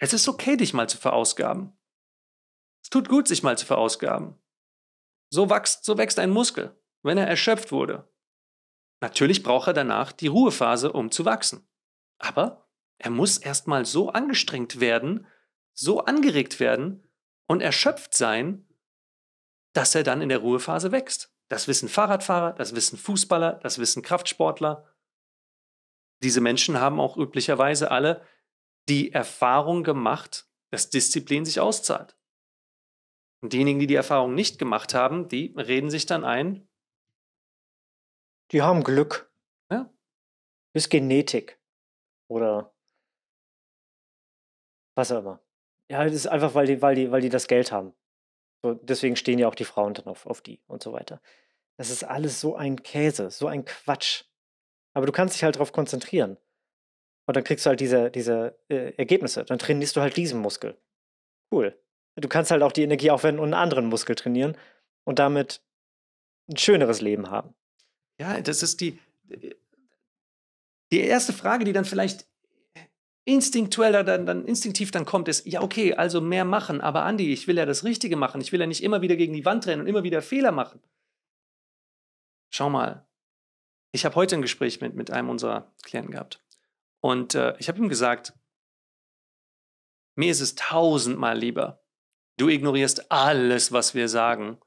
Es ist okay, dich mal zu verausgaben. Es tut gut, sich mal zu verausgaben. So wächst, so wächst ein Muskel, wenn er erschöpft wurde. Natürlich braucht er danach die Ruhephase, um zu wachsen. Aber er muss erst mal so angestrengt werden, so angeregt werden, und erschöpft sein, dass er dann in der Ruhephase wächst. Das wissen Fahrradfahrer, das wissen Fußballer, das wissen Kraftsportler. Diese Menschen haben auch üblicherweise alle die Erfahrung gemacht, dass Disziplin sich auszahlt. Und diejenigen, die die Erfahrung nicht gemacht haben, die reden sich dann ein. Die haben Glück. Ja. Ist Genetik oder was auch immer. Ja, das ist einfach, weil die, weil die, weil die das Geld haben. So, deswegen stehen ja auch die Frauen dann auf, auf die und so weiter. Das ist alles so ein Käse, so ein Quatsch. Aber du kannst dich halt darauf konzentrieren. Und dann kriegst du halt diese, diese äh, Ergebnisse. Dann trainierst du halt diesen Muskel. Cool. Du kannst halt auch die Energie aufwenden und einen anderen Muskel trainieren und damit ein schöneres Leben haben. Ja, das ist die, äh, die erste Frage, die dann vielleicht instinktuell dann, dann instinktiv dann kommt es, ja okay, also mehr machen, aber Andi, ich will ja das Richtige machen, ich will ja nicht immer wieder gegen die Wand rennen und immer wieder Fehler machen. Schau mal, ich habe heute ein Gespräch mit, mit einem unserer Klienten gehabt und äh, ich habe ihm gesagt, mir ist es tausendmal lieber, du ignorierst alles, was wir sagen,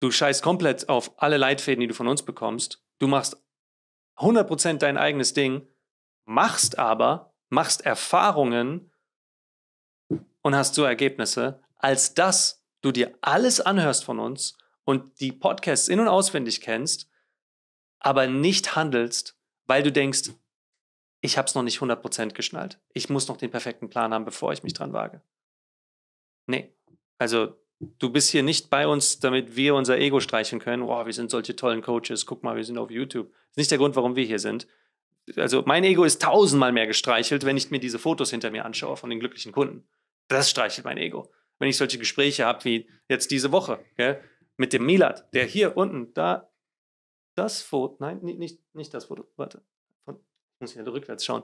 du scheißt komplett auf alle Leitfäden, die du von uns bekommst, du machst 100% dein eigenes Ding, machst aber machst Erfahrungen und hast so Ergebnisse, als dass du dir alles anhörst von uns und die Podcasts in und auswendig kennst, aber nicht handelst, weil du denkst, ich habe es noch nicht 100% geschnallt. Ich muss noch den perfekten Plan haben, bevor ich mich dran wage. Nee, also du bist hier nicht bei uns, damit wir unser Ego streichen können. Wow, wir sind solche tollen Coaches. Guck mal, wir sind auf YouTube. Das ist nicht der Grund, warum wir hier sind also mein Ego ist tausendmal mehr gestreichelt, wenn ich mir diese Fotos hinter mir anschaue von den glücklichen Kunden. Das streichelt mein Ego. Wenn ich solche Gespräche habe wie jetzt diese Woche gell, mit dem Milat, der hier unten, da, das Foto, nein, nicht, nicht das Foto, warte, ich muss hier rückwärts schauen.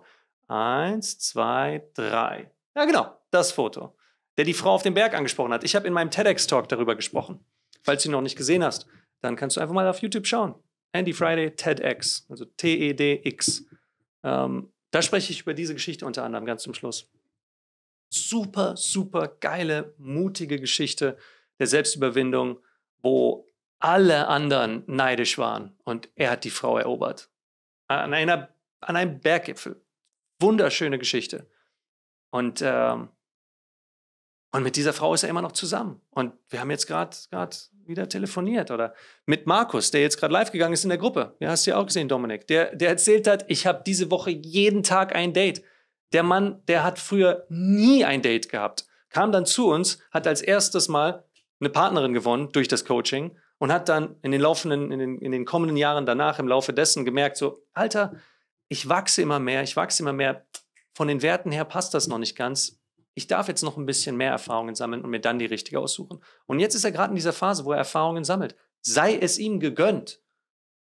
Eins, zwei, drei. Ja, genau, das Foto, der die Frau auf dem Berg angesprochen hat. Ich habe in meinem TEDx-Talk darüber gesprochen. Falls du ihn noch nicht gesehen hast, dann kannst du einfach mal auf YouTube schauen. Andy Friday TEDx, also T-E-D-X. Ähm, da spreche ich über diese Geschichte unter anderem ganz zum Schluss. Super, super geile, mutige Geschichte der Selbstüberwindung, wo alle anderen neidisch waren und er hat die Frau erobert. An, einer, an einem Berggipfel. Wunderschöne Geschichte. Und ähm, und mit dieser Frau ist er immer noch zusammen. Und wir haben jetzt gerade wieder telefoniert oder mit Markus, der jetzt gerade live gegangen ist in der Gruppe. Ja, hast du ja auch gesehen, Dominik. Der, der erzählt hat, ich habe diese Woche jeden Tag ein Date. Der Mann, der hat früher nie ein Date gehabt, kam dann zu uns, hat als erstes Mal eine Partnerin gewonnen durch das Coaching und hat dann in den laufenden, in den, in den kommenden Jahren danach, im Laufe dessen gemerkt, so, Alter, ich wachse immer mehr, ich wachse immer mehr. Von den Werten her passt das noch nicht ganz ich darf jetzt noch ein bisschen mehr Erfahrungen sammeln und mir dann die richtige aussuchen. Und jetzt ist er gerade in dieser Phase, wo er Erfahrungen sammelt. Sei es ihm gegönnt.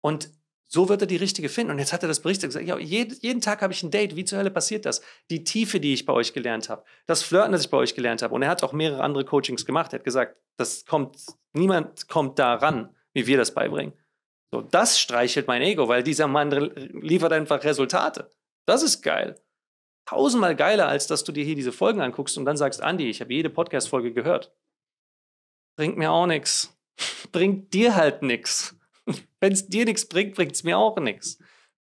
Und so wird er die richtige finden. Und jetzt hat er das berichtet gesagt, ja, jeden, jeden Tag habe ich ein Date. Wie zur Hölle passiert das? Die Tiefe, die ich bei euch gelernt habe, das Flirten, das ich bei euch gelernt habe. Und er hat auch mehrere andere Coachings gemacht. Er hat gesagt, das kommt, niemand kommt daran, wie wir das beibringen. So, das streichelt mein Ego, weil dieser Mann liefert einfach Resultate. Das ist geil tausendmal geiler, als dass du dir hier diese Folgen anguckst und dann sagst, Andi, ich habe jede Podcast-Folge gehört. Bringt mir auch nichts. Bringt dir halt nichts. Wenn es dir nichts bringt, bringt es mir auch nichts.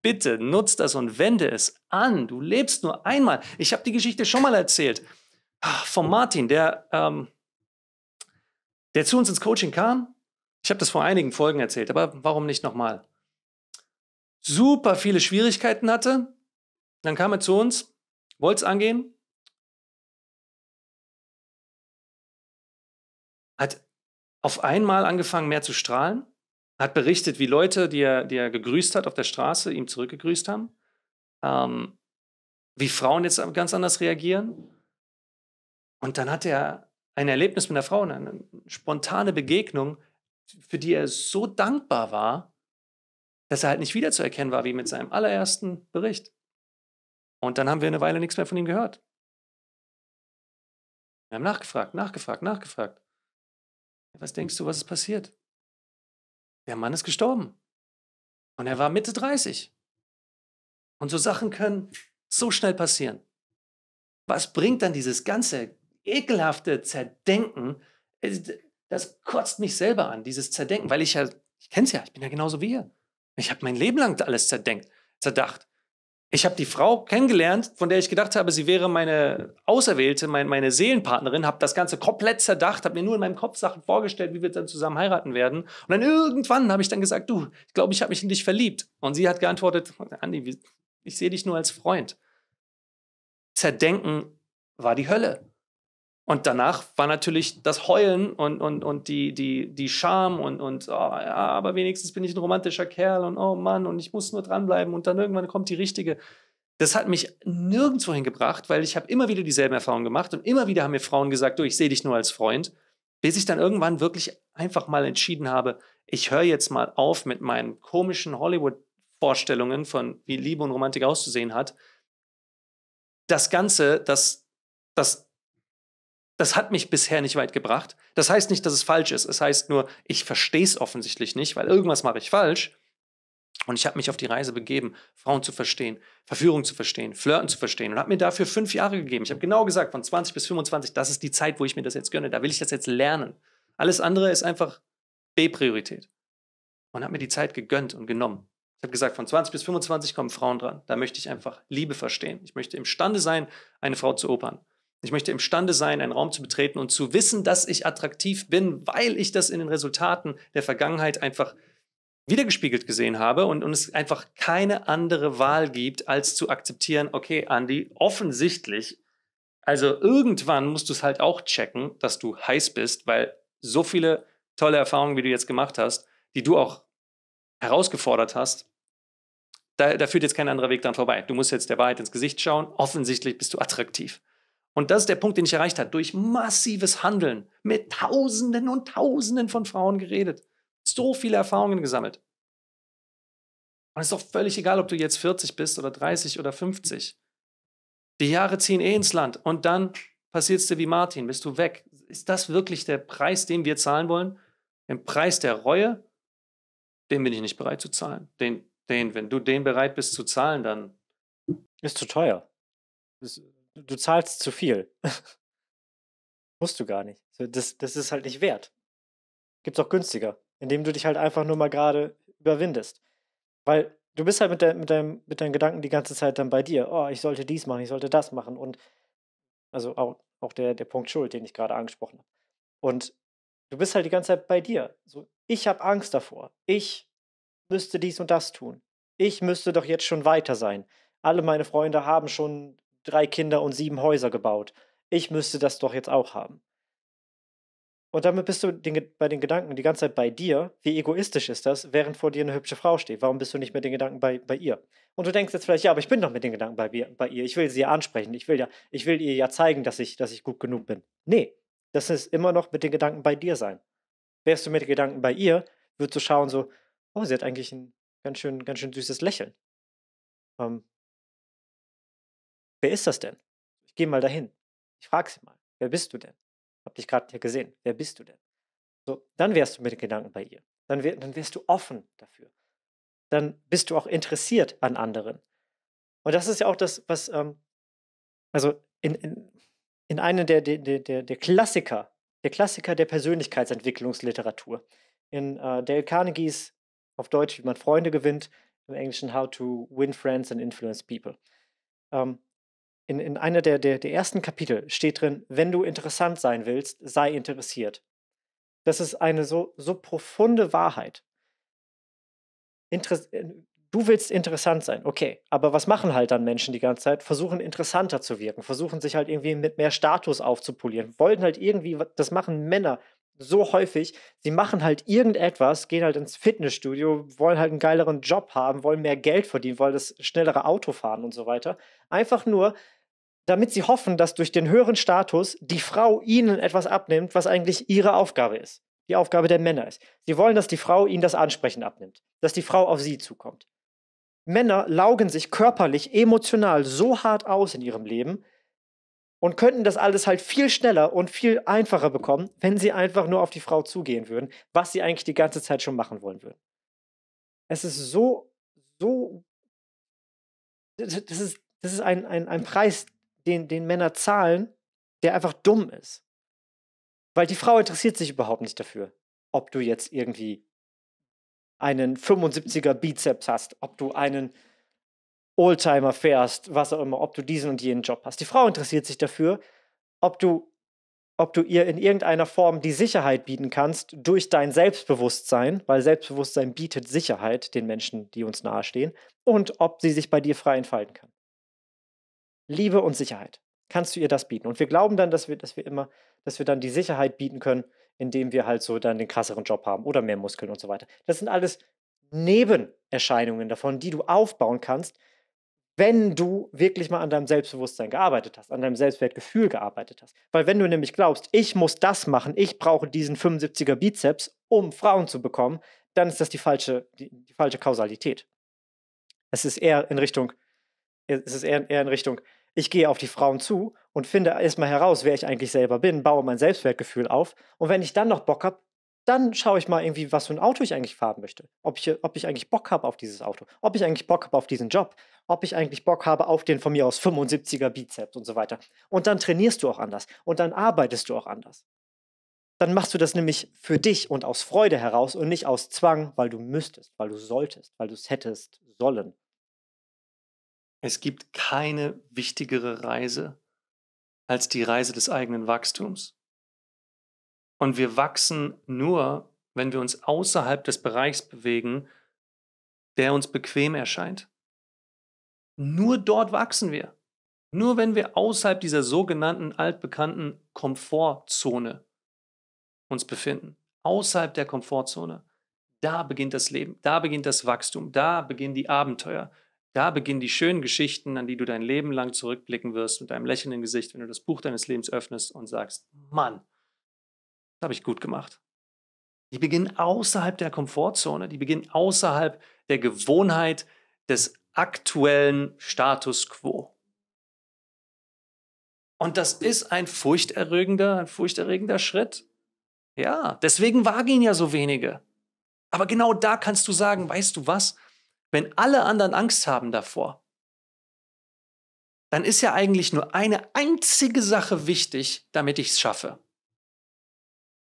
Bitte nutzt das und wende es an. Du lebst nur einmal. Ich habe die Geschichte schon mal erzählt ah, von Martin, der, ähm, der zu uns ins Coaching kam. Ich habe das vor einigen Folgen erzählt, aber warum nicht nochmal? Super viele Schwierigkeiten hatte. Dann kam er zu uns Wollt's angehen? Hat auf einmal angefangen, mehr zu strahlen, hat berichtet, wie Leute, die er, die er gegrüßt hat auf der Straße, ihm zurückgegrüßt haben, ähm, wie Frauen jetzt ganz anders reagieren. Und dann hat er ein Erlebnis mit einer Frau, eine spontane Begegnung, für die er so dankbar war, dass er halt nicht wiederzuerkennen war wie mit seinem allerersten Bericht. Und dann haben wir eine Weile nichts mehr von ihm gehört. Wir haben nachgefragt, nachgefragt, nachgefragt. Was denkst du, was ist passiert? Der Mann ist gestorben. Und er war Mitte 30. Und so Sachen können so schnell passieren. Was bringt dann dieses ganze ekelhafte Zerdenken? Das kotzt mich selber an, dieses Zerdenken, weil ich ja, ich kenne es ja, ich bin ja genauso wie ihr. Ich habe mein Leben lang alles zerdenkt, zerdacht. Ich habe die Frau kennengelernt, von der ich gedacht habe, sie wäre meine Auserwählte, mein, meine Seelenpartnerin, habe das Ganze komplett zerdacht, habe mir nur in meinem Kopf Sachen vorgestellt, wie wir dann zusammen heiraten werden. Und dann irgendwann habe ich dann gesagt, du, ich glaube, ich habe mich in dich verliebt. Und sie hat geantwortet, Andi, ich sehe dich nur als Freund. Zerdenken war die Hölle. Und danach war natürlich das Heulen und, und, und die, die, die Scham und, und oh, ja, aber wenigstens bin ich ein romantischer Kerl und oh Mann, und ich muss nur dranbleiben und dann irgendwann kommt die richtige. Das hat mich nirgendwo hingebracht, weil ich habe immer wieder dieselben Erfahrungen gemacht und immer wieder haben mir Frauen gesagt, du, ich sehe dich nur als Freund, bis ich dann irgendwann wirklich einfach mal entschieden habe, ich höre jetzt mal auf mit meinen komischen Hollywood-Vorstellungen von, wie Liebe und Romantik auszusehen hat. Das Ganze, das, das das hat mich bisher nicht weit gebracht. Das heißt nicht, dass es falsch ist. Es heißt nur, ich verstehe es offensichtlich nicht, weil irgendwas mache ich falsch. Und ich habe mich auf die Reise begeben, Frauen zu verstehen, Verführung zu verstehen, Flirten zu verstehen und habe mir dafür fünf Jahre gegeben. Ich habe genau gesagt, von 20 bis 25, das ist die Zeit, wo ich mir das jetzt gönne. Da will ich das jetzt lernen. Alles andere ist einfach B-Priorität. Und habe mir die Zeit gegönnt und genommen. Ich habe gesagt, von 20 bis 25 kommen Frauen dran. Da möchte ich einfach Liebe verstehen. Ich möchte imstande sein, eine Frau zu opern. Ich möchte imstande sein, einen Raum zu betreten und zu wissen, dass ich attraktiv bin, weil ich das in den Resultaten der Vergangenheit einfach wiedergespiegelt gesehen habe und, und es einfach keine andere Wahl gibt, als zu akzeptieren, okay, Andy, offensichtlich, also irgendwann musst du es halt auch checken, dass du heiß bist, weil so viele tolle Erfahrungen, wie du jetzt gemacht hast, die du auch herausgefordert hast, da, da führt jetzt kein anderer Weg dran vorbei. Du musst jetzt der Wahrheit ins Gesicht schauen. Offensichtlich bist du attraktiv. Und das ist der Punkt, den ich erreicht habe. Durch massives Handeln mit Tausenden und Tausenden von Frauen geredet. So viele Erfahrungen gesammelt. Und es ist doch völlig egal, ob du jetzt 40 bist oder 30 oder 50. Die Jahre ziehen eh ins Land und dann passiert es dir wie Martin, bist du weg. Ist das wirklich der Preis, den wir zahlen wollen? Den Preis der Reue? Den bin ich nicht bereit zu zahlen. Den, den, wenn du den bereit bist zu zahlen, dann. Ist zu teuer. Ist, du zahlst zu viel. Musst du gar nicht. Das, das ist halt nicht wert. Gibt's auch günstiger, indem du dich halt einfach nur mal gerade überwindest. Weil du bist halt mit, de mit, deinem, mit deinen Gedanken die ganze Zeit dann bei dir. Oh, ich sollte dies machen, ich sollte das machen. Und also auch, auch der, der Punkt Schuld, den ich gerade angesprochen habe. Und du bist halt die ganze Zeit bei dir. So, ich habe Angst davor. Ich müsste dies und das tun. Ich müsste doch jetzt schon weiter sein. Alle meine Freunde haben schon drei Kinder und sieben Häuser gebaut. Ich müsste das doch jetzt auch haben. Und damit bist du den, bei den Gedanken die ganze Zeit bei dir. Wie egoistisch ist das, während vor dir eine hübsche Frau steht? Warum bist du nicht mit den Gedanken bei, bei ihr? Und du denkst jetzt vielleicht, ja, aber ich bin doch mit den Gedanken bei, bei ihr. Ich will sie ja ansprechen. Ich will, ja, ich will ihr ja zeigen, dass ich, dass ich gut genug bin. Nee, das ist immer noch mit den Gedanken bei dir sein. Wärst du mit den Gedanken bei ihr, würdest du schauen so, oh, sie hat eigentlich ein ganz schön, ganz schön süßes Lächeln. Ähm, Wer ist das denn? Ich gehe mal dahin. Ich frage sie mal. Wer bist du denn? Hab dich gerade hier gesehen. Wer bist du denn? So, dann wärst du mit den Gedanken bei ihr. Dann, wär, dann wärst du offen dafür. Dann bist du auch interessiert an anderen. Und das ist ja auch das, was, ähm, also in, in, in einem der, der, der, der Klassiker, der Klassiker der Persönlichkeitsentwicklungsliteratur, in äh, Dale Carnegies, auf Deutsch, wie man Freunde gewinnt, im Englischen How to Win Friends and Influence People. Ähm, in, in einer der, der, der ersten Kapitel steht drin, wenn du interessant sein willst, sei interessiert. Das ist eine so, so profunde Wahrheit. Inter äh, du willst interessant sein, okay. Aber was machen halt dann Menschen die ganze Zeit? Versuchen interessanter zu wirken, versuchen sich halt irgendwie mit mehr Status aufzupolieren, wollen halt irgendwie, das machen Männer so häufig, sie machen halt irgendetwas, gehen halt ins Fitnessstudio, wollen halt einen geileren Job haben, wollen mehr Geld verdienen, wollen das schnellere Auto fahren und so weiter. Einfach nur, damit sie hoffen, dass durch den höheren Status die Frau ihnen etwas abnimmt, was eigentlich ihre Aufgabe ist, die Aufgabe der Männer ist. Sie wollen, dass die Frau ihnen das Ansprechen abnimmt, dass die Frau auf sie zukommt. Männer laugen sich körperlich, emotional so hart aus in ihrem Leben und könnten das alles halt viel schneller und viel einfacher bekommen, wenn sie einfach nur auf die Frau zugehen würden, was sie eigentlich die ganze Zeit schon machen wollen würden. Es ist so, so, das ist, das ist ein, ein, ein Preis, den, den Männer zahlen, der einfach dumm ist. Weil die Frau interessiert sich überhaupt nicht dafür, ob du jetzt irgendwie einen 75er Bizeps hast, ob du einen Oldtimer fährst, was auch immer, ob du diesen und jenen Job hast. Die Frau interessiert sich dafür, ob du, ob du ihr in irgendeiner Form die Sicherheit bieten kannst durch dein Selbstbewusstsein, weil Selbstbewusstsein bietet Sicherheit den Menschen, die uns nahestehen, und ob sie sich bei dir frei entfalten kann. Liebe und Sicherheit. Kannst du ihr das bieten? Und wir glauben dann, dass wir, dass wir immer, dass wir dann die Sicherheit bieten können, indem wir halt so dann den krasseren Job haben oder mehr Muskeln und so weiter. Das sind alles Nebenerscheinungen davon, die du aufbauen kannst, wenn du wirklich mal an deinem Selbstbewusstsein gearbeitet hast, an deinem Selbstwertgefühl gearbeitet hast. Weil wenn du nämlich glaubst, ich muss das machen, ich brauche diesen 75er Bizeps, um Frauen zu bekommen, dann ist das die falsche, die, die falsche Kausalität. Es ist eher in Richtung, es ist eher, eher in Richtung, ich gehe auf die Frauen zu und finde erstmal heraus, wer ich eigentlich selber bin, baue mein Selbstwertgefühl auf. Und wenn ich dann noch Bock habe, dann schaue ich mal irgendwie, was für ein Auto ich eigentlich fahren möchte. Ob ich, ob ich eigentlich Bock habe auf dieses Auto, ob ich eigentlich Bock habe auf diesen Job, ob ich eigentlich Bock habe auf den von mir aus 75er Bizeps und so weiter. Und dann trainierst du auch anders und dann arbeitest du auch anders. Dann machst du das nämlich für dich und aus Freude heraus und nicht aus Zwang, weil du müsstest, weil du solltest, weil du es hättest sollen. Es gibt keine wichtigere Reise als die Reise des eigenen Wachstums. Und wir wachsen nur, wenn wir uns außerhalb des Bereichs bewegen, der uns bequem erscheint. Nur dort wachsen wir. Nur wenn wir außerhalb dieser sogenannten altbekannten Komfortzone uns befinden, außerhalb der Komfortzone, da beginnt das Leben, da beginnt das Wachstum, da beginnen die Abenteuer, da beginnen die schönen Geschichten, an die du dein Leben lang zurückblicken wirst mit deinem lächelnden Gesicht, wenn du das Buch deines Lebens öffnest und sagst, Mann, das habe ich gut gemacht. Die beginnen außerhalb der Komfortzone, die beginnen außerhalb der Gewohnheit des aktuellen Status quo. Und das ist ein furchterregender, ein furchterregender Schritt. Ja, deswegen wagen ihn ja so wenige. Aber genau da kannst du sagen, weißt du was? wenn alle anderen Angst haben davor, dann ist ja eigentlich nur eine einzige Sache wichtig, damit ich es schaffe.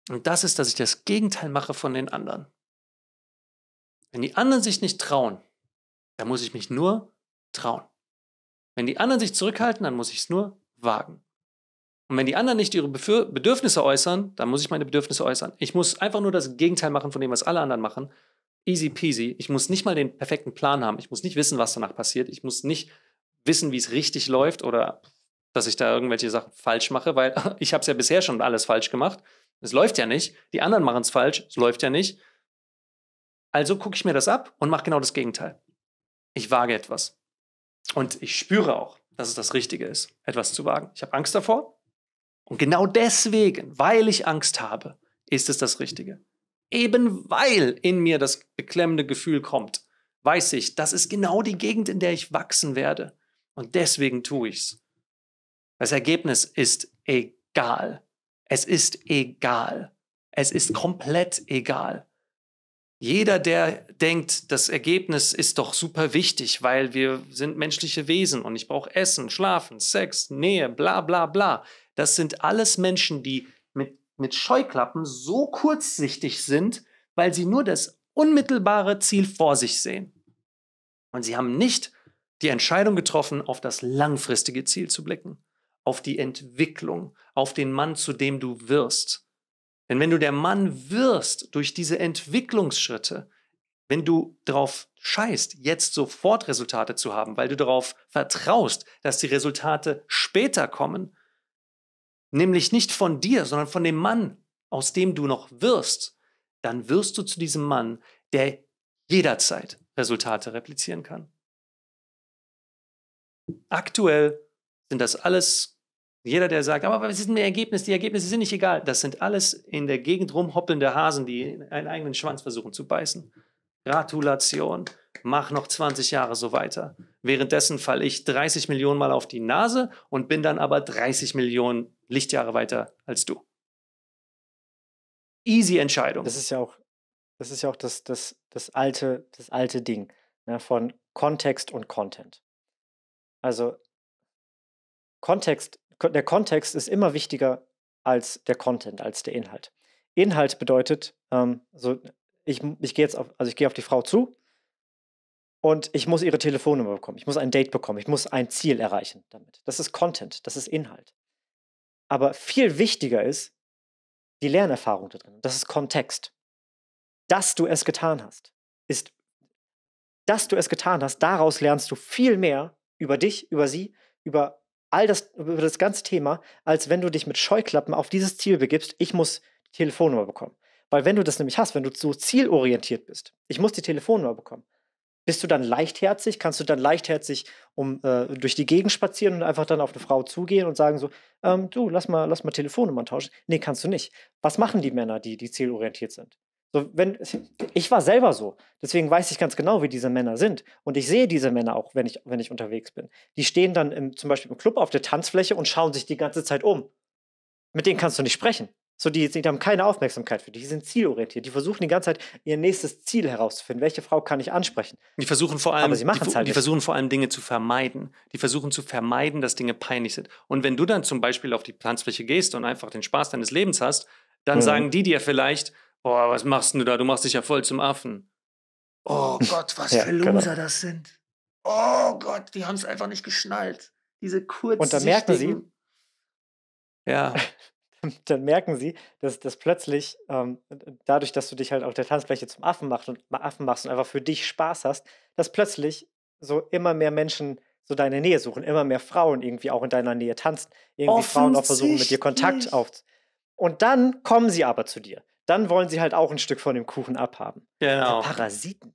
Und das ist, dass ich das Gegenteil mache von den anderen. Wenn die anderen sich nicht trauen, dann muss ich mich nur trauen. Wenn die anderen sich zurückhalten, dann muss ich es nur wagen. Und wenn die anderen nicht ihre Bedürfnisse äußern, dann muss ich meine Bedürfnisse äußern. Ich muss einfach nur das Gegenteil machen von dem, was alle anderen machen easy peasy. Ich muss nicht mal den perfekten Plan haben. Ich muss nicht wissen, was danach passiert. Ich muss nicht wissen, wie es richtig läuft oder dass ich da irgendwelche Sachen falsch mache, weil ich habe es ja bisher schon alles falsch gemacht. Es läuft ja nicht. Die anderen machen es falsch. Es läuft ja nicht. Also gucke ich mir das ab und mache genau das Gegenteil. Ich wage etwas. Und ich spüre auch, dass es das Richtige ist, etwas zu wagen. Ich habe Angst davor. Und genau deswegen, weil ich Angst habe, ist es das Richtige eben weil in mir das beklemmende Gefühl kommt, weiß ich, das ist genau die Gegend, in der ich wachsen werde. Und deswegen tue ich es. Das Ergebnis ist egal. Es ist egal. Es ist komplett egal. Jeder, der denkt, das Ergebnis ist doch super wichtig, weil wir sind menschliche Wesen und ich brauche Essen, Schlafen, Sex, Nähe, bla bla bla. Das sind alles Menschen, die mit mit Scheuklappen so kurzsichtig sind, weil sie nur das unmittelbare Ziel vor sich sehen. Und sie haben nicht die Entscheidung getroffen, auf das langfristige Ziel zu blicken, auf die Entwicklung, auf den Mann, zu dem du wirst. Denn wenn du der Mann wirst durch diese Entwicklungsschritte, wenn du darauf scheißt, jetzt sofort Resultate zu haben, weil du darauf vertraust, dass die Resultate später kommen, nämlich nicht von dir, sondern von dem Mann, aus dem du noch wirst, dann wirst du zu diesem Mann, der jederzeit Resultate replizieren kann. Aktuell sind das alles, jeder, der sagt, aber was ist denn Ergebnis? Die Ergebnisse sind nicht egal. Das sind alles in der Gegend rumhoppelnde Hasen, die einen eigenen Schwanz versuchen zu beißen. Gratulation mach noch 20 Jahre so weiter. Währenddessen falle ich 30 Millionen Mal auf die Nase und bin dann aber 30 Millionen Lichtjahre weiter als du. Easy Entscheidung. Das ist ja auch das, ist ja auch das, das, das, alte, das alte Ding ne, von Kontext und Content. Also Kontext, der Kontext ist immer wichtiger als der Content, als der Inhalt. Inhalt bedeutet, ähm, so ich, ich gehe jetzt auf, also ich gehe auf die Frau zu und ich muss ihre Telefonnummer bekommen. Ich muss ein Date bekommen. Ich muss ein Ziel erreichen damit. Das ist Content. Das ist Inhalt. Aber viel wichtiger ist die Lernerfahrung da drin. Das ist Kontext. Dass du es getan hast, ist, dass du es getan hast, daraus lernst du viel mehr über dich, über sie, über all das, über das ganze Thema, als wenn du dich mit Scheuklappen auf dieses Ziel begibst. Ich muss die Telefonnummer bekommen. Weil wenn du das nämlich hast, wenn du so zielorientiert bist, ich muss die Telefonnummer bekommen, bist du dann leichtherzig? Kannst du dann leichtherzig um, äh, durch die Gegend spazieren und einfach dann auf eine Frau zugehen und sagen so, ähm, du, lass mal, lass mal Telefonnummern tauschen? Nee, kannst du nicht. Was machen die Männer, die, die zielorientiert sind? So, wenn, ich war selber so. Deswegen weiß ich ganz genau, wie diese Männer sind. Und ich sehe diese Männer auch, wenn ich, wenn ich unterwegs bin. Die stehen dann im, zum Beispiel im Club auf der Tanzfläche und schauen sich die ganze Zeit um. Mit denen kannst du nicht sprechen. So, die, die haben keine Aufmerksamkeit für dich, die sind zielorientiert. Die versuchen die ganze Zeit, ihr nächstes Ziel herauszufinden. Welche Frau kann ich ansprechen? Die versuchen vor allem, Aber sie die, halt die versuchen vor allem Dinge zu vermeiden. Die versuchen zu vermeiden, dass Dinge peinlich sind. Und wenn du dann zum Beispiel auf die Tanzfläche gehst und einfach den Spaß deines Lebens hast, dann mhm. sagen die dir vielleicht, boah, was machst du da? Du machst dich ja voll zum Affen. Oh Gott, was ja, für genau. Loser genau. das sind. Oh Gott, die haben es einfach nicht geschnallt. Diese kurzen. Und dann merken sie. Ja. dann merken sie, dass, dass plötzlich ähm, dadurch, dass du dich halt auf der Tanzfläche zum Affen machst und Affen machst und einfach für dich Spaß hast, dass plötzlich so immer mehr Menschen so deine Nähe suchen, immer mehr Frauen irgendwie auch in deiner Nähe tanzen, irgendwie Frauen auch versuchen mit dir Kontakt auf. Und dann kommen sie aber zu dir. Dann wollen sie halt auch ein Stück von dem Kuchen abhaben. Genau. Also Parasiten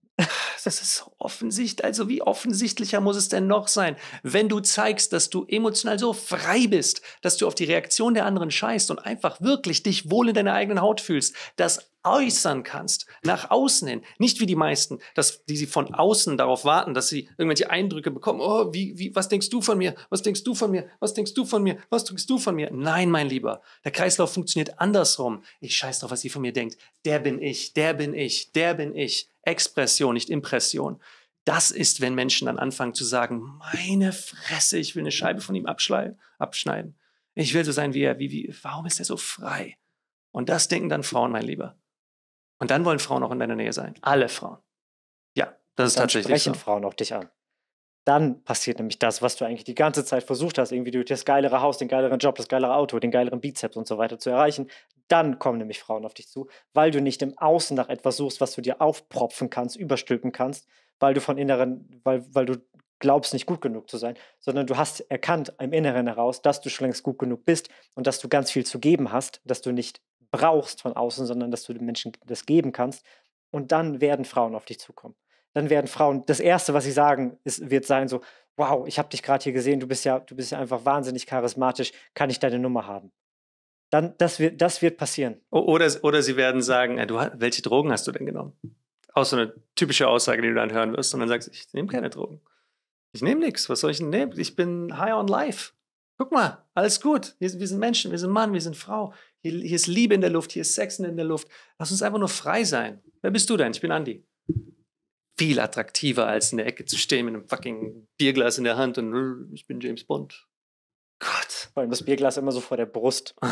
das ist so offensichtlich. Also wie offensichtlicher muss es denn noch sein, wenn du zeigst, dass du emotional so frei bist, dass du auf die Reaktion der anderen scheißt und einfach wirklich dich wohl in deiner eigenen Haut fühlst, dass äußern kannst, nach außen hin. Nicht wie die meisten, dass die sie von außen darauf warten, dass sie irgendwelche Eindrücke bekommen. Oh, wie, wie, was denkst du von mir? Was denkst du von mir? Was denkst du von mir? Was denkst du von mir? Nein, mein Lieber. Der Kreislauf funktioniert andersrum. Ich scheiß drauf, was sie von mir denkt. Der bin ich, der bin ich, der bin ich. Expression, nicht Impression. Das ist, wenn Menschen dann anfangen zu sagen, meine Fresse, ich will eine Scheibe von ihm abschneiden. Ich will so sein wie er. Wie, wie, warum ist er so frei? Und das denken dann Frauen, mein Lieber. Und dann wollen Frauen auch in deiner Nähe sein. Alle Frauen. Ja, das ist dann tatsächlich sprechen Frauen auch dich an. Dann passiert nämlich das, was du eigentlich die ganze Zeit versucht hast, irgendwie das geilere Haus, den geileren Job, das geilere Auto, den geileren Bizeps und so weiter zu erreichen. Dann kommen nämlich Frauen auf dich zu, weil du nicht im Außen nach etwas suchst, was du dir aufpropfen kannst, überstülpen kannst, weil du von inneren, weil, weil du glaubst, nicht gut genug zu sein, sondern du hast erkannt im Inneren heraus, dass du schon längst gut genug bist und dass du ganz viel zu geben hast, dass du nicht brauchst von außen, sondern dass du den Menschen das geben kannst. Und dann werden Frauen auf dich zukommen. Dann werden Frauen, das Erste, was sie sagen, ist, wird sein so, wow, ich habe dich gerade hier gesehen, du bist ja, du bist ja einfach wahnsinnig charismatisch, kann ich deine Nummer haben? Dann, das wird, das wird passieren. Oder, oder sie werden sagen, ja, „Äh, du, welche Drogen hast du denn genommen? Auch so eine typische Aussage, die du dann hören wirst. Und dann sagst du, ich nehme keine Drogen. Ich nehme nichts. Was soll ich denn nehmen? Ich bin high on life. Guck mal, alles gut. Wir, sind Menschen, wir sind Mann, wir sind Frau. Hier, hier, ist Liebe in der Luft, hier ist Sex in der Luft. Lass uns einfach nur frei sein. Wer bist du denn? Ich bin Andi. Viel attraktiver, als in der Ecke zu stehen mit einem fucking Bierglas in der Hand und äh, ich bin James Bond. Gott. Vor allem das Bierglas immer so vor der Brust. Oh,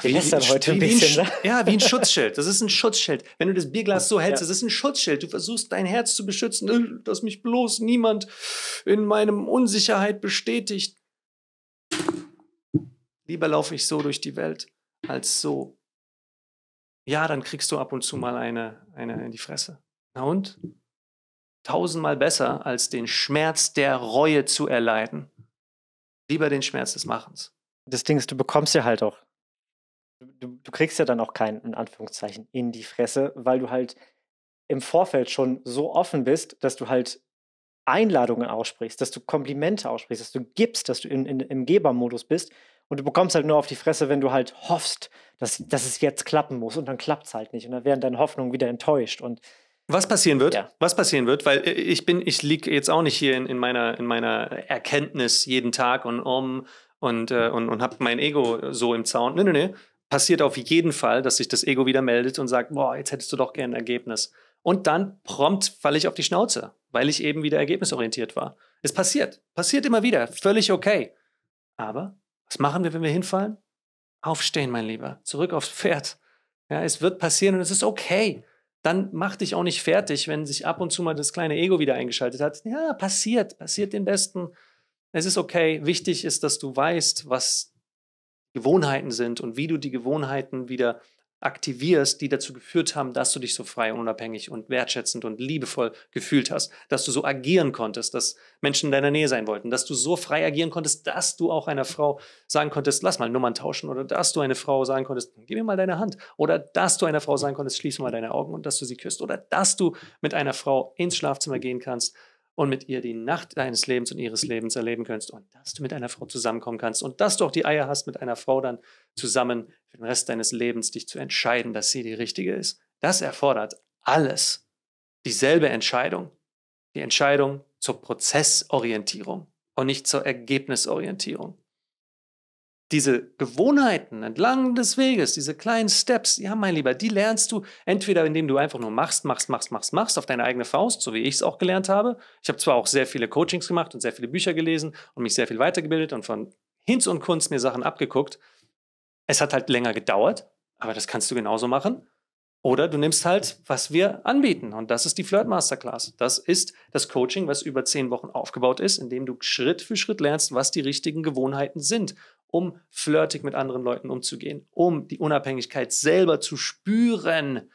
wir wie, lästern heute ein bisschen. Ein, ne? ja, wie ein Schutzschild. Das ist ein Schutzschild. Wenn du das Bierglas so hältst, ja. das ist ein Schutzschild. Du versuchst dein Herz zu beschützen, äh, dass mich bloß niemand in meinem Unsicherheit bestätigt. Lieber laufe ich so durch die Welt als so. Ja, dann kriegst du ab und zu mal eine, eine in die Fresse. Na und? Tausendmal besser, als den Schmerz der Reue zu erleiden. Lieber den Schmerz des Machens. Das Ding ist, du bekommst ja halt auch, du, du kriegst ja dann auch keinen, in Anführungszeichen, in die Fresse, weil du halt im Vorfeld schon so offen bist, dass du halt Einladungen aussprichst, dass du Komplimente aussprichst, dass du gibst, dass du in, in, im Gebermodus bist und du bekommst halt nur auf die Fresse, wenn du halt hoffst, dass, dass es jetzt klappen muss. Und dann klappt es halt nicht. Und dann werden deine Hoffnungen wieder enttäuscht. Und was passieren wird, ja. was passieren wird, weil äh, ich bin, ich liege jetzt auch nicht hier in, in, meiner, in meiner Erkenntnis jeden Tag und um und, äh, und, und habe mein Ego so im Zaun. Nee, nee, nee. Passiert auf jeden Fall, dass sich das Ego wieder meldet und sagt, boah, jetzt hättest du doch gern ein Ergebnis. Und dann prompt falle ich auf die Schnauze, weil ich eben wieder ergebnisorientiert war. Es passiert, passiert immer wieder, völlig okay. Aber was machen wir, wenn wir hinfallen? Aufstehen, mein Lieber, zurück aufs Pferd. Ja, es wird passieren und es ist okay. Dann mach dich auch nicht fertig, wenn sich ab und zu mal das kleine Ego wieder eingeschaltet hat. Ja, passiert, passiert den Besten. Es ist okay. Wichtig ist, dass du weißt, was Gewohnheiten sind und wie du die Gewohnheiten wieder aktivierst, die dazu geführt haben, dass du dich so frei, unabhängig und wertschätzend und liebevoll gefühlt hast, dass du so agieren konntest, dass Menschen in deiner Nähe sein wollten, dass du so frei agieren konntest, dass du auch einer Frau sagen konntest, lass mal Nummern tauschen oder dass du eine Frau sagen konntest, gib mir mal deine Hand oder dass du einer Frau sagen konntest, schließ mal deine Augen und dass du sie küsst oder dass du mit einer Frau ins Schlafzimmer gehen kannst und mit ihr die Nacht deines Lebens und ihres Lebens erleben kannst und dass du mit einer Frau zusammenkommen kannst und dass du auch die Eier hast, mit einer Frau dann zusammen für den Rest deines Lebens dich zu entscheiden, dass sie die richtige ist. Das erfordert alles. Dieselbe Entscheidung. Die Entscheidung zur Prozessorientierung und nicht zur Ergebnisorientierung diese Gewohnheiten entlang des Weges, diese kleinen Steps, ja, mein Lieber, die lernst du entweder, indem du einfach nur machst, machst, machst, machst, machst, auf deine eigene Faust, so wie ich es auch gelernt habe. Ich habe zwar auch sehr viele Coachings gemacht und sehr viele Bücher gelesen und mich sehr viel weitergebildet und von Hinz und Kunst mir Sachen abgeguckt. Es hat halt länger gedauert, aber das kannst du genauso machen. Oder du nimmst halt, was wir anbieten. Und das ist die Flirt Masterclass. Das ist das Coaching, was über zehn Wochen aufgebaut ist, indem du Schritt für Schritt lernst, was die richtigen Gewohnheiten sind um flirtig mit anderen Leuten umzugehen, um die Unabhängigkeit selber zu spüren,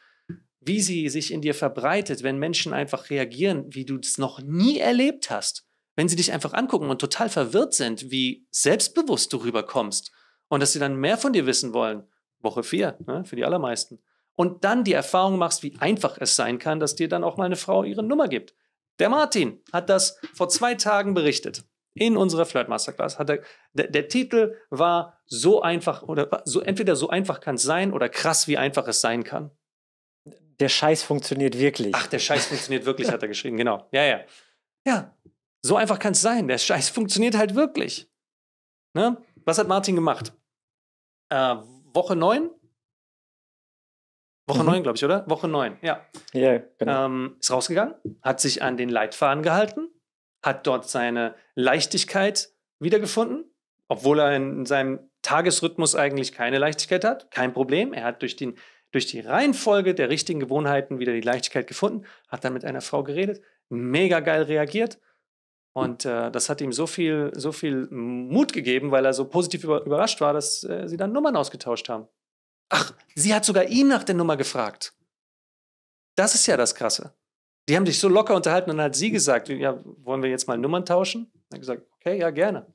wie sie sich in dir verbreitet, wenn Menschen einfach reagieren, wie du es noch nie erlebt hast. Wenn sie dich einfach angucken und total verwirrt sind, wie selbstbewusst du rüberkommst und dass sie dann mehr von dir wissen wollen. Woche vier, ne, für die allermeisten. Und dann die Erfahrung machst, wie einfach es sein kann, dass dir dann auch mal eine Frau ihre Nummer gibt. Der Martin hat das vor zwei Tagen berichtet in unserer Flirt Masterclass hat er, der, der Titel war so einfach oder so entweder so einfach kann es sein oder krass wie einfach es sein kann. Der Scheiß funktioniert wirklich. Ach, der Scheiß funktioniert wirklich, hat er geschrieben, genau. Ja, ja. Ja, so einfach kann es sein. Der Scheiß funktioniert halt wirklich. Ne? Was hat Martin gemacht? Äh, Woche 9? Woche mhm. glaube ich, oder? Woche 9, ja. Ja, genau. Ähm, ist rausgegangen, hat sich an den Leitfaden gehalten, hat dort seine Leichtigkeit wiedergefunden, obwohl er in seinem Tagesrhythmus eigentlich keine Leichtigkeit hat. Kein Problem. Er hat durch, den, durch die Reihenfolge der richtigen Gewohnheiten wieder die Leichtigkeit gefunden, hat dann mit einer Frau geredet, mega geil reagiert. Hm. Und äh, das hat ihm so viel, so viel Mut gegeben, weil er so positiv über, überrascht war, dass äh, sie dann Nummern ausgetauscht haben. Ach, sie hat sogar ihn nach der Nummer gefragt. Das ist ja das Krasse die haben sich so locker unterhalten und dann hat sie gesagt, ja, wollen wir jetzt mal Nummern tauschen? Er hat gesagt, okay, ja, gerne.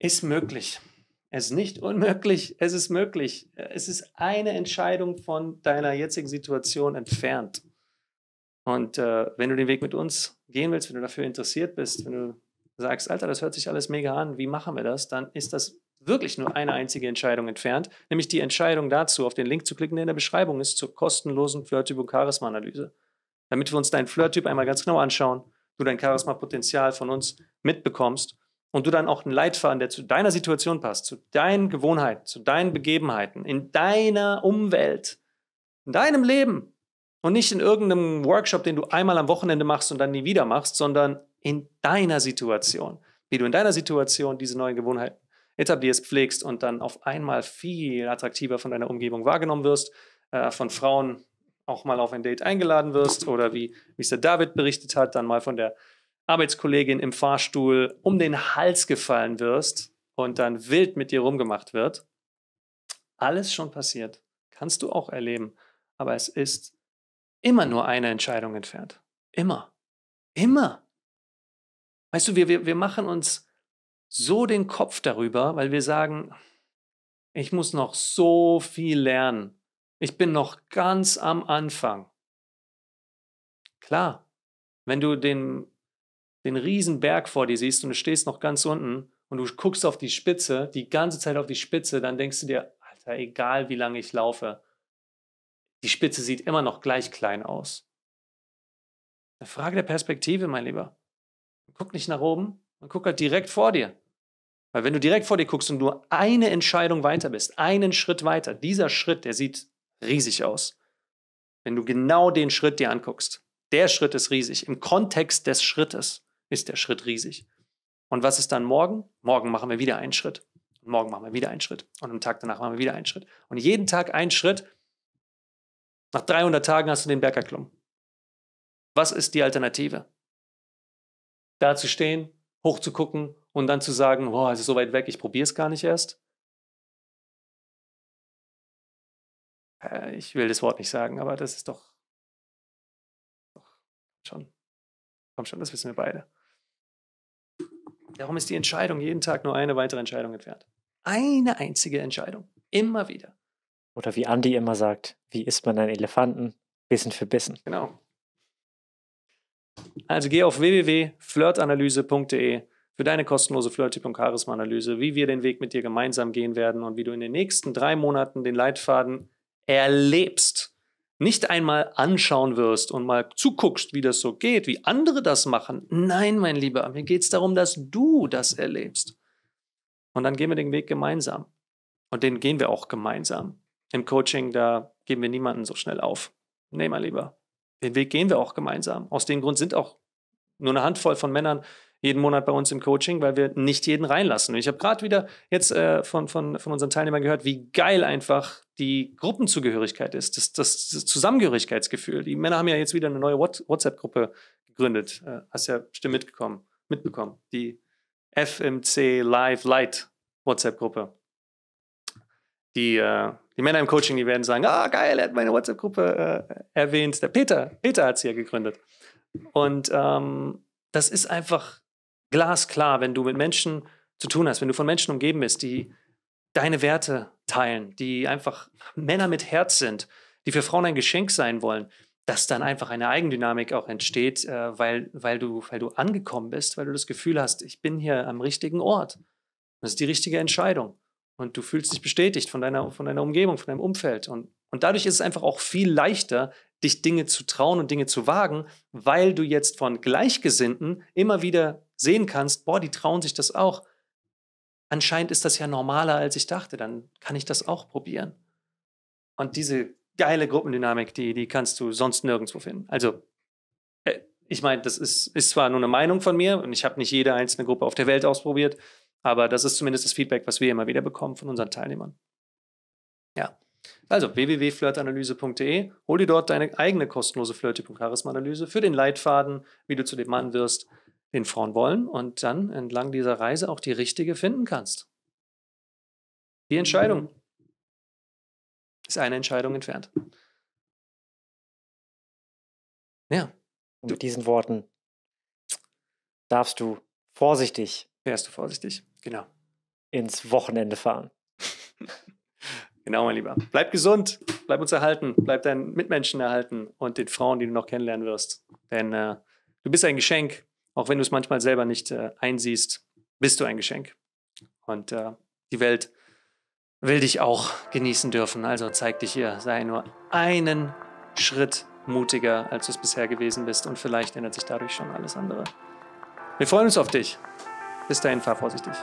Ist möglich. Es ist nicht unmöglich, es ist möglich. Es ist eine Entscheidung von deiner jetzigen Situation entfernt. Und äh, wenn du den Weg mit uns gehen willst, wenn du dafür interessiert bist, wenn du sagst, Alter, das hört sich alles mega an, wie machen wir das, dann ist das wirklich nur eine einzige Entscheidung entfernt, nämlich die Entscheidung dazu, auf den Link zu klicken, der in der Beschreibung ist, zur kostenlosen Flirttyp- und Charisma-Analyse. Damit wir uns deinen Flirttyp einmal ganz genau anschauen, du dein Charisma-Potenzial von uns mitbekommst und du dann auch einen Leitfaden, der zu deiner Situation passt, zu deinen Gewohnheiten, zu deinen Begebenheiten, in deiner Umwelt, in deinem Leben und nicht in irgendeinem Workshop, den du einmal am Wochenende machst und dann nie wieder machst, sondern in deiner Situation, wie du in deiner Situation diese neuen Gewohnheiten etablierst, pflegst und dann auf einmal viel attraktiver von deiner Umgebung wahrgenommen wirst, äh, von Frauen auch mal auf ein Date eingeladen wirst oder wie, Mr. David berichtet hat, dann mal von der Arbeitskollegin im Fahrstuhl um den Hals gefallen wirst und dann wild mit dir rumgemacht wird. Alles schon passiert, kannst du auch erleben, aber es ist immer nur eine Entscheidung entfernt. Immer. Immer. Weißt du, wir, wir, wir machen uns so den Kopf darüber, weil wir sagen, ich muss noch so viel lernen. Ich bin noch ganz am Anfang. Klar, wenn du den, den riesen Berg vor dir siehst und du stehst noch ganz unten und du guckst auf die Spitze, die ganze Zeit auf die Spitze, dann denkst du dir, Alter, egal wie lange ich laufe, die Spitze sieht immer noch gleich klein aus. Eine Frage der Perspektive, mein Lieber. Guck nicht nach oben, und guck halt direkt vor dir. Weil wenn du direkt vor dir guckst und nur eine Entscheidung weiter bist, einen Schritt weiter, dieser Schritt, der sieht riesig aus. Wenn du genau den Schritt dir anguckst, der Schritt ist riesig. Im Kontext des Schrittes ist der Schritt riesig. Und was ist dann morgen? Morgen machen wir wieder einen Schritt. Und morgen machen wir wieder einen Schritt. Und am Tag danach machen wir wieder einen Schritt. Und jeden Tag einen Schritt. Nach 300 Tagen hast du den Berg erklommen. Was ist die Alternative? Da zu stehen hochzugucken und dann zu sagen, boah, es ist so weit weg, ich probiere es gar nicht erst. Äh, ich will das Wort nicht sagen, aber das ist doch, doch schon. Komm schon, das wissen wir beide. Darum ist die Entscheidung jeden Tag nur eine weitere Entscheidung entfernt. Eine einzige Entscheidung. Immer wieder. Oder wie Andi immer sagt, wie isst man einen Elefanten? Bissen für Bissen. Genau. Also geh auf www.flirtanalyse.de für deine kostenlose Flirt-Tipp- und Charisma-Analyse, wie wir den Weg mit dir gemeinsam gehen werden und wie du in den nächsten drei Monaten den Leitfaden erlebst. Nicht einmal anschauen wirst und mal zuguckst, wie das so geht, wie andere das machen. Nein, mein Lieber, mir geht es darum, dass du das erlebst. Und dann gehen wir den Weg gemeinsam. Und den gehen wir auch gemeinsam. Im Coaching, da geben wir niemanden so schnell auf. Nee, mein Lieber, den Weg gehen wir auch gemeinsam. Aus dem Grund sind auch nur eine Handvoll von Männern jeden Monat bei uns im Coaching, weil wir nicht jeden reinlassen. Und ich habe gerade wieder jetzt äh, von, von, von unseren Teilnehmern gehört, wie geil einfach die Gruppenzugehörigkeit ist, das, das, das Zusammengehörigkeitsgefühl. Die Männer haben ja jetzt wieder eine neue WhatsApp-Gruppe gegründet. Äh, hast ja bestimmt mitgekommen, mitbekommen. Die FMC Live Light WhatsApp-Gruppe. Die äh, die Männer im Coaching, die werden sagen, ah, geil, er hat meine WhatsApp-Gruppe äh, erwähnt. Der Peter, Peter hat sie ja gegründet. Und ähm, das ist einfach glasklar, wenn du mit Menschen zu tun hast, wenn du von Menschen umgeben bist, die deine Werte teilen, die einfach Männer mit Herz sind, die für Frauen ein Geschenk sein wollen, dass dann einfach eine Eigendynamik auch entsteht, äh, weil, weil, du, weil du angekommen bist, weil du das Gefühl hast, ich bin hier am richtigen Ort. Das ist die richtige Entscheidung. Und du fühlst dich bestätigt von deiner, von deiner Umgebung, von deinem Umfeld. Und, und dadurch ist es einfach auch viel leichter, dich Dinge zu trauen und Dinge zu wagen, weil du jetzt von Gleichgesinnten immer wieder sehen kannst, boah, die trauen sich das auch. Anscheinend ist das ja normaler, als ich dachte, dann kann ich das auch probieren. Und diese geile Gruppendynamik, die, die kannst du sonst nirgendwo finden. Also, äh, ich meine, das ist, ist zwar nur eine Meinung von mir und ich habe nicht jede einzelne Gruppe auf der Welt ausprobiert, aber das ist zumindest das Feedback, was wir immer wieder bekommen von unseren Teilnehmern. Ja. Also www.flirtanalyse.de, hol dir dort deine eigene kostenlose flirt analyse für den Leitfaden, wie du zu dem Mann wirst, den Frauen wollen und dann entlang dieser Reise auch die richtige finden kannst. Die Entscheidung ist eine Entscheidung entfernt. Ja. Und mit diesen Worten darfst du vorsichtig. Wärst du vorsichtig genau. ins Wochenende fahren. Genau, mein Lieber. Bleib gesund, bleib uns erhalten, bleib deinen Mitmenschen erhalten und den Frauen, die du noch kennenlernen wirst. Denn äh, du bist ein Geschenk, auch wenn du es manchmal selber nicht äh, einsiehst, bist du ein Geschenk. Und äh, die Welt will dich auch genießen dürfen. Also zeig dich hier, sei nur einen Schritt mutiger, als du es bisher gewesen bist und vielleicht ändert sich dadurch schon alles andere. Wir freuen uns auf dich. Bis dahin, fahr vorsichtig.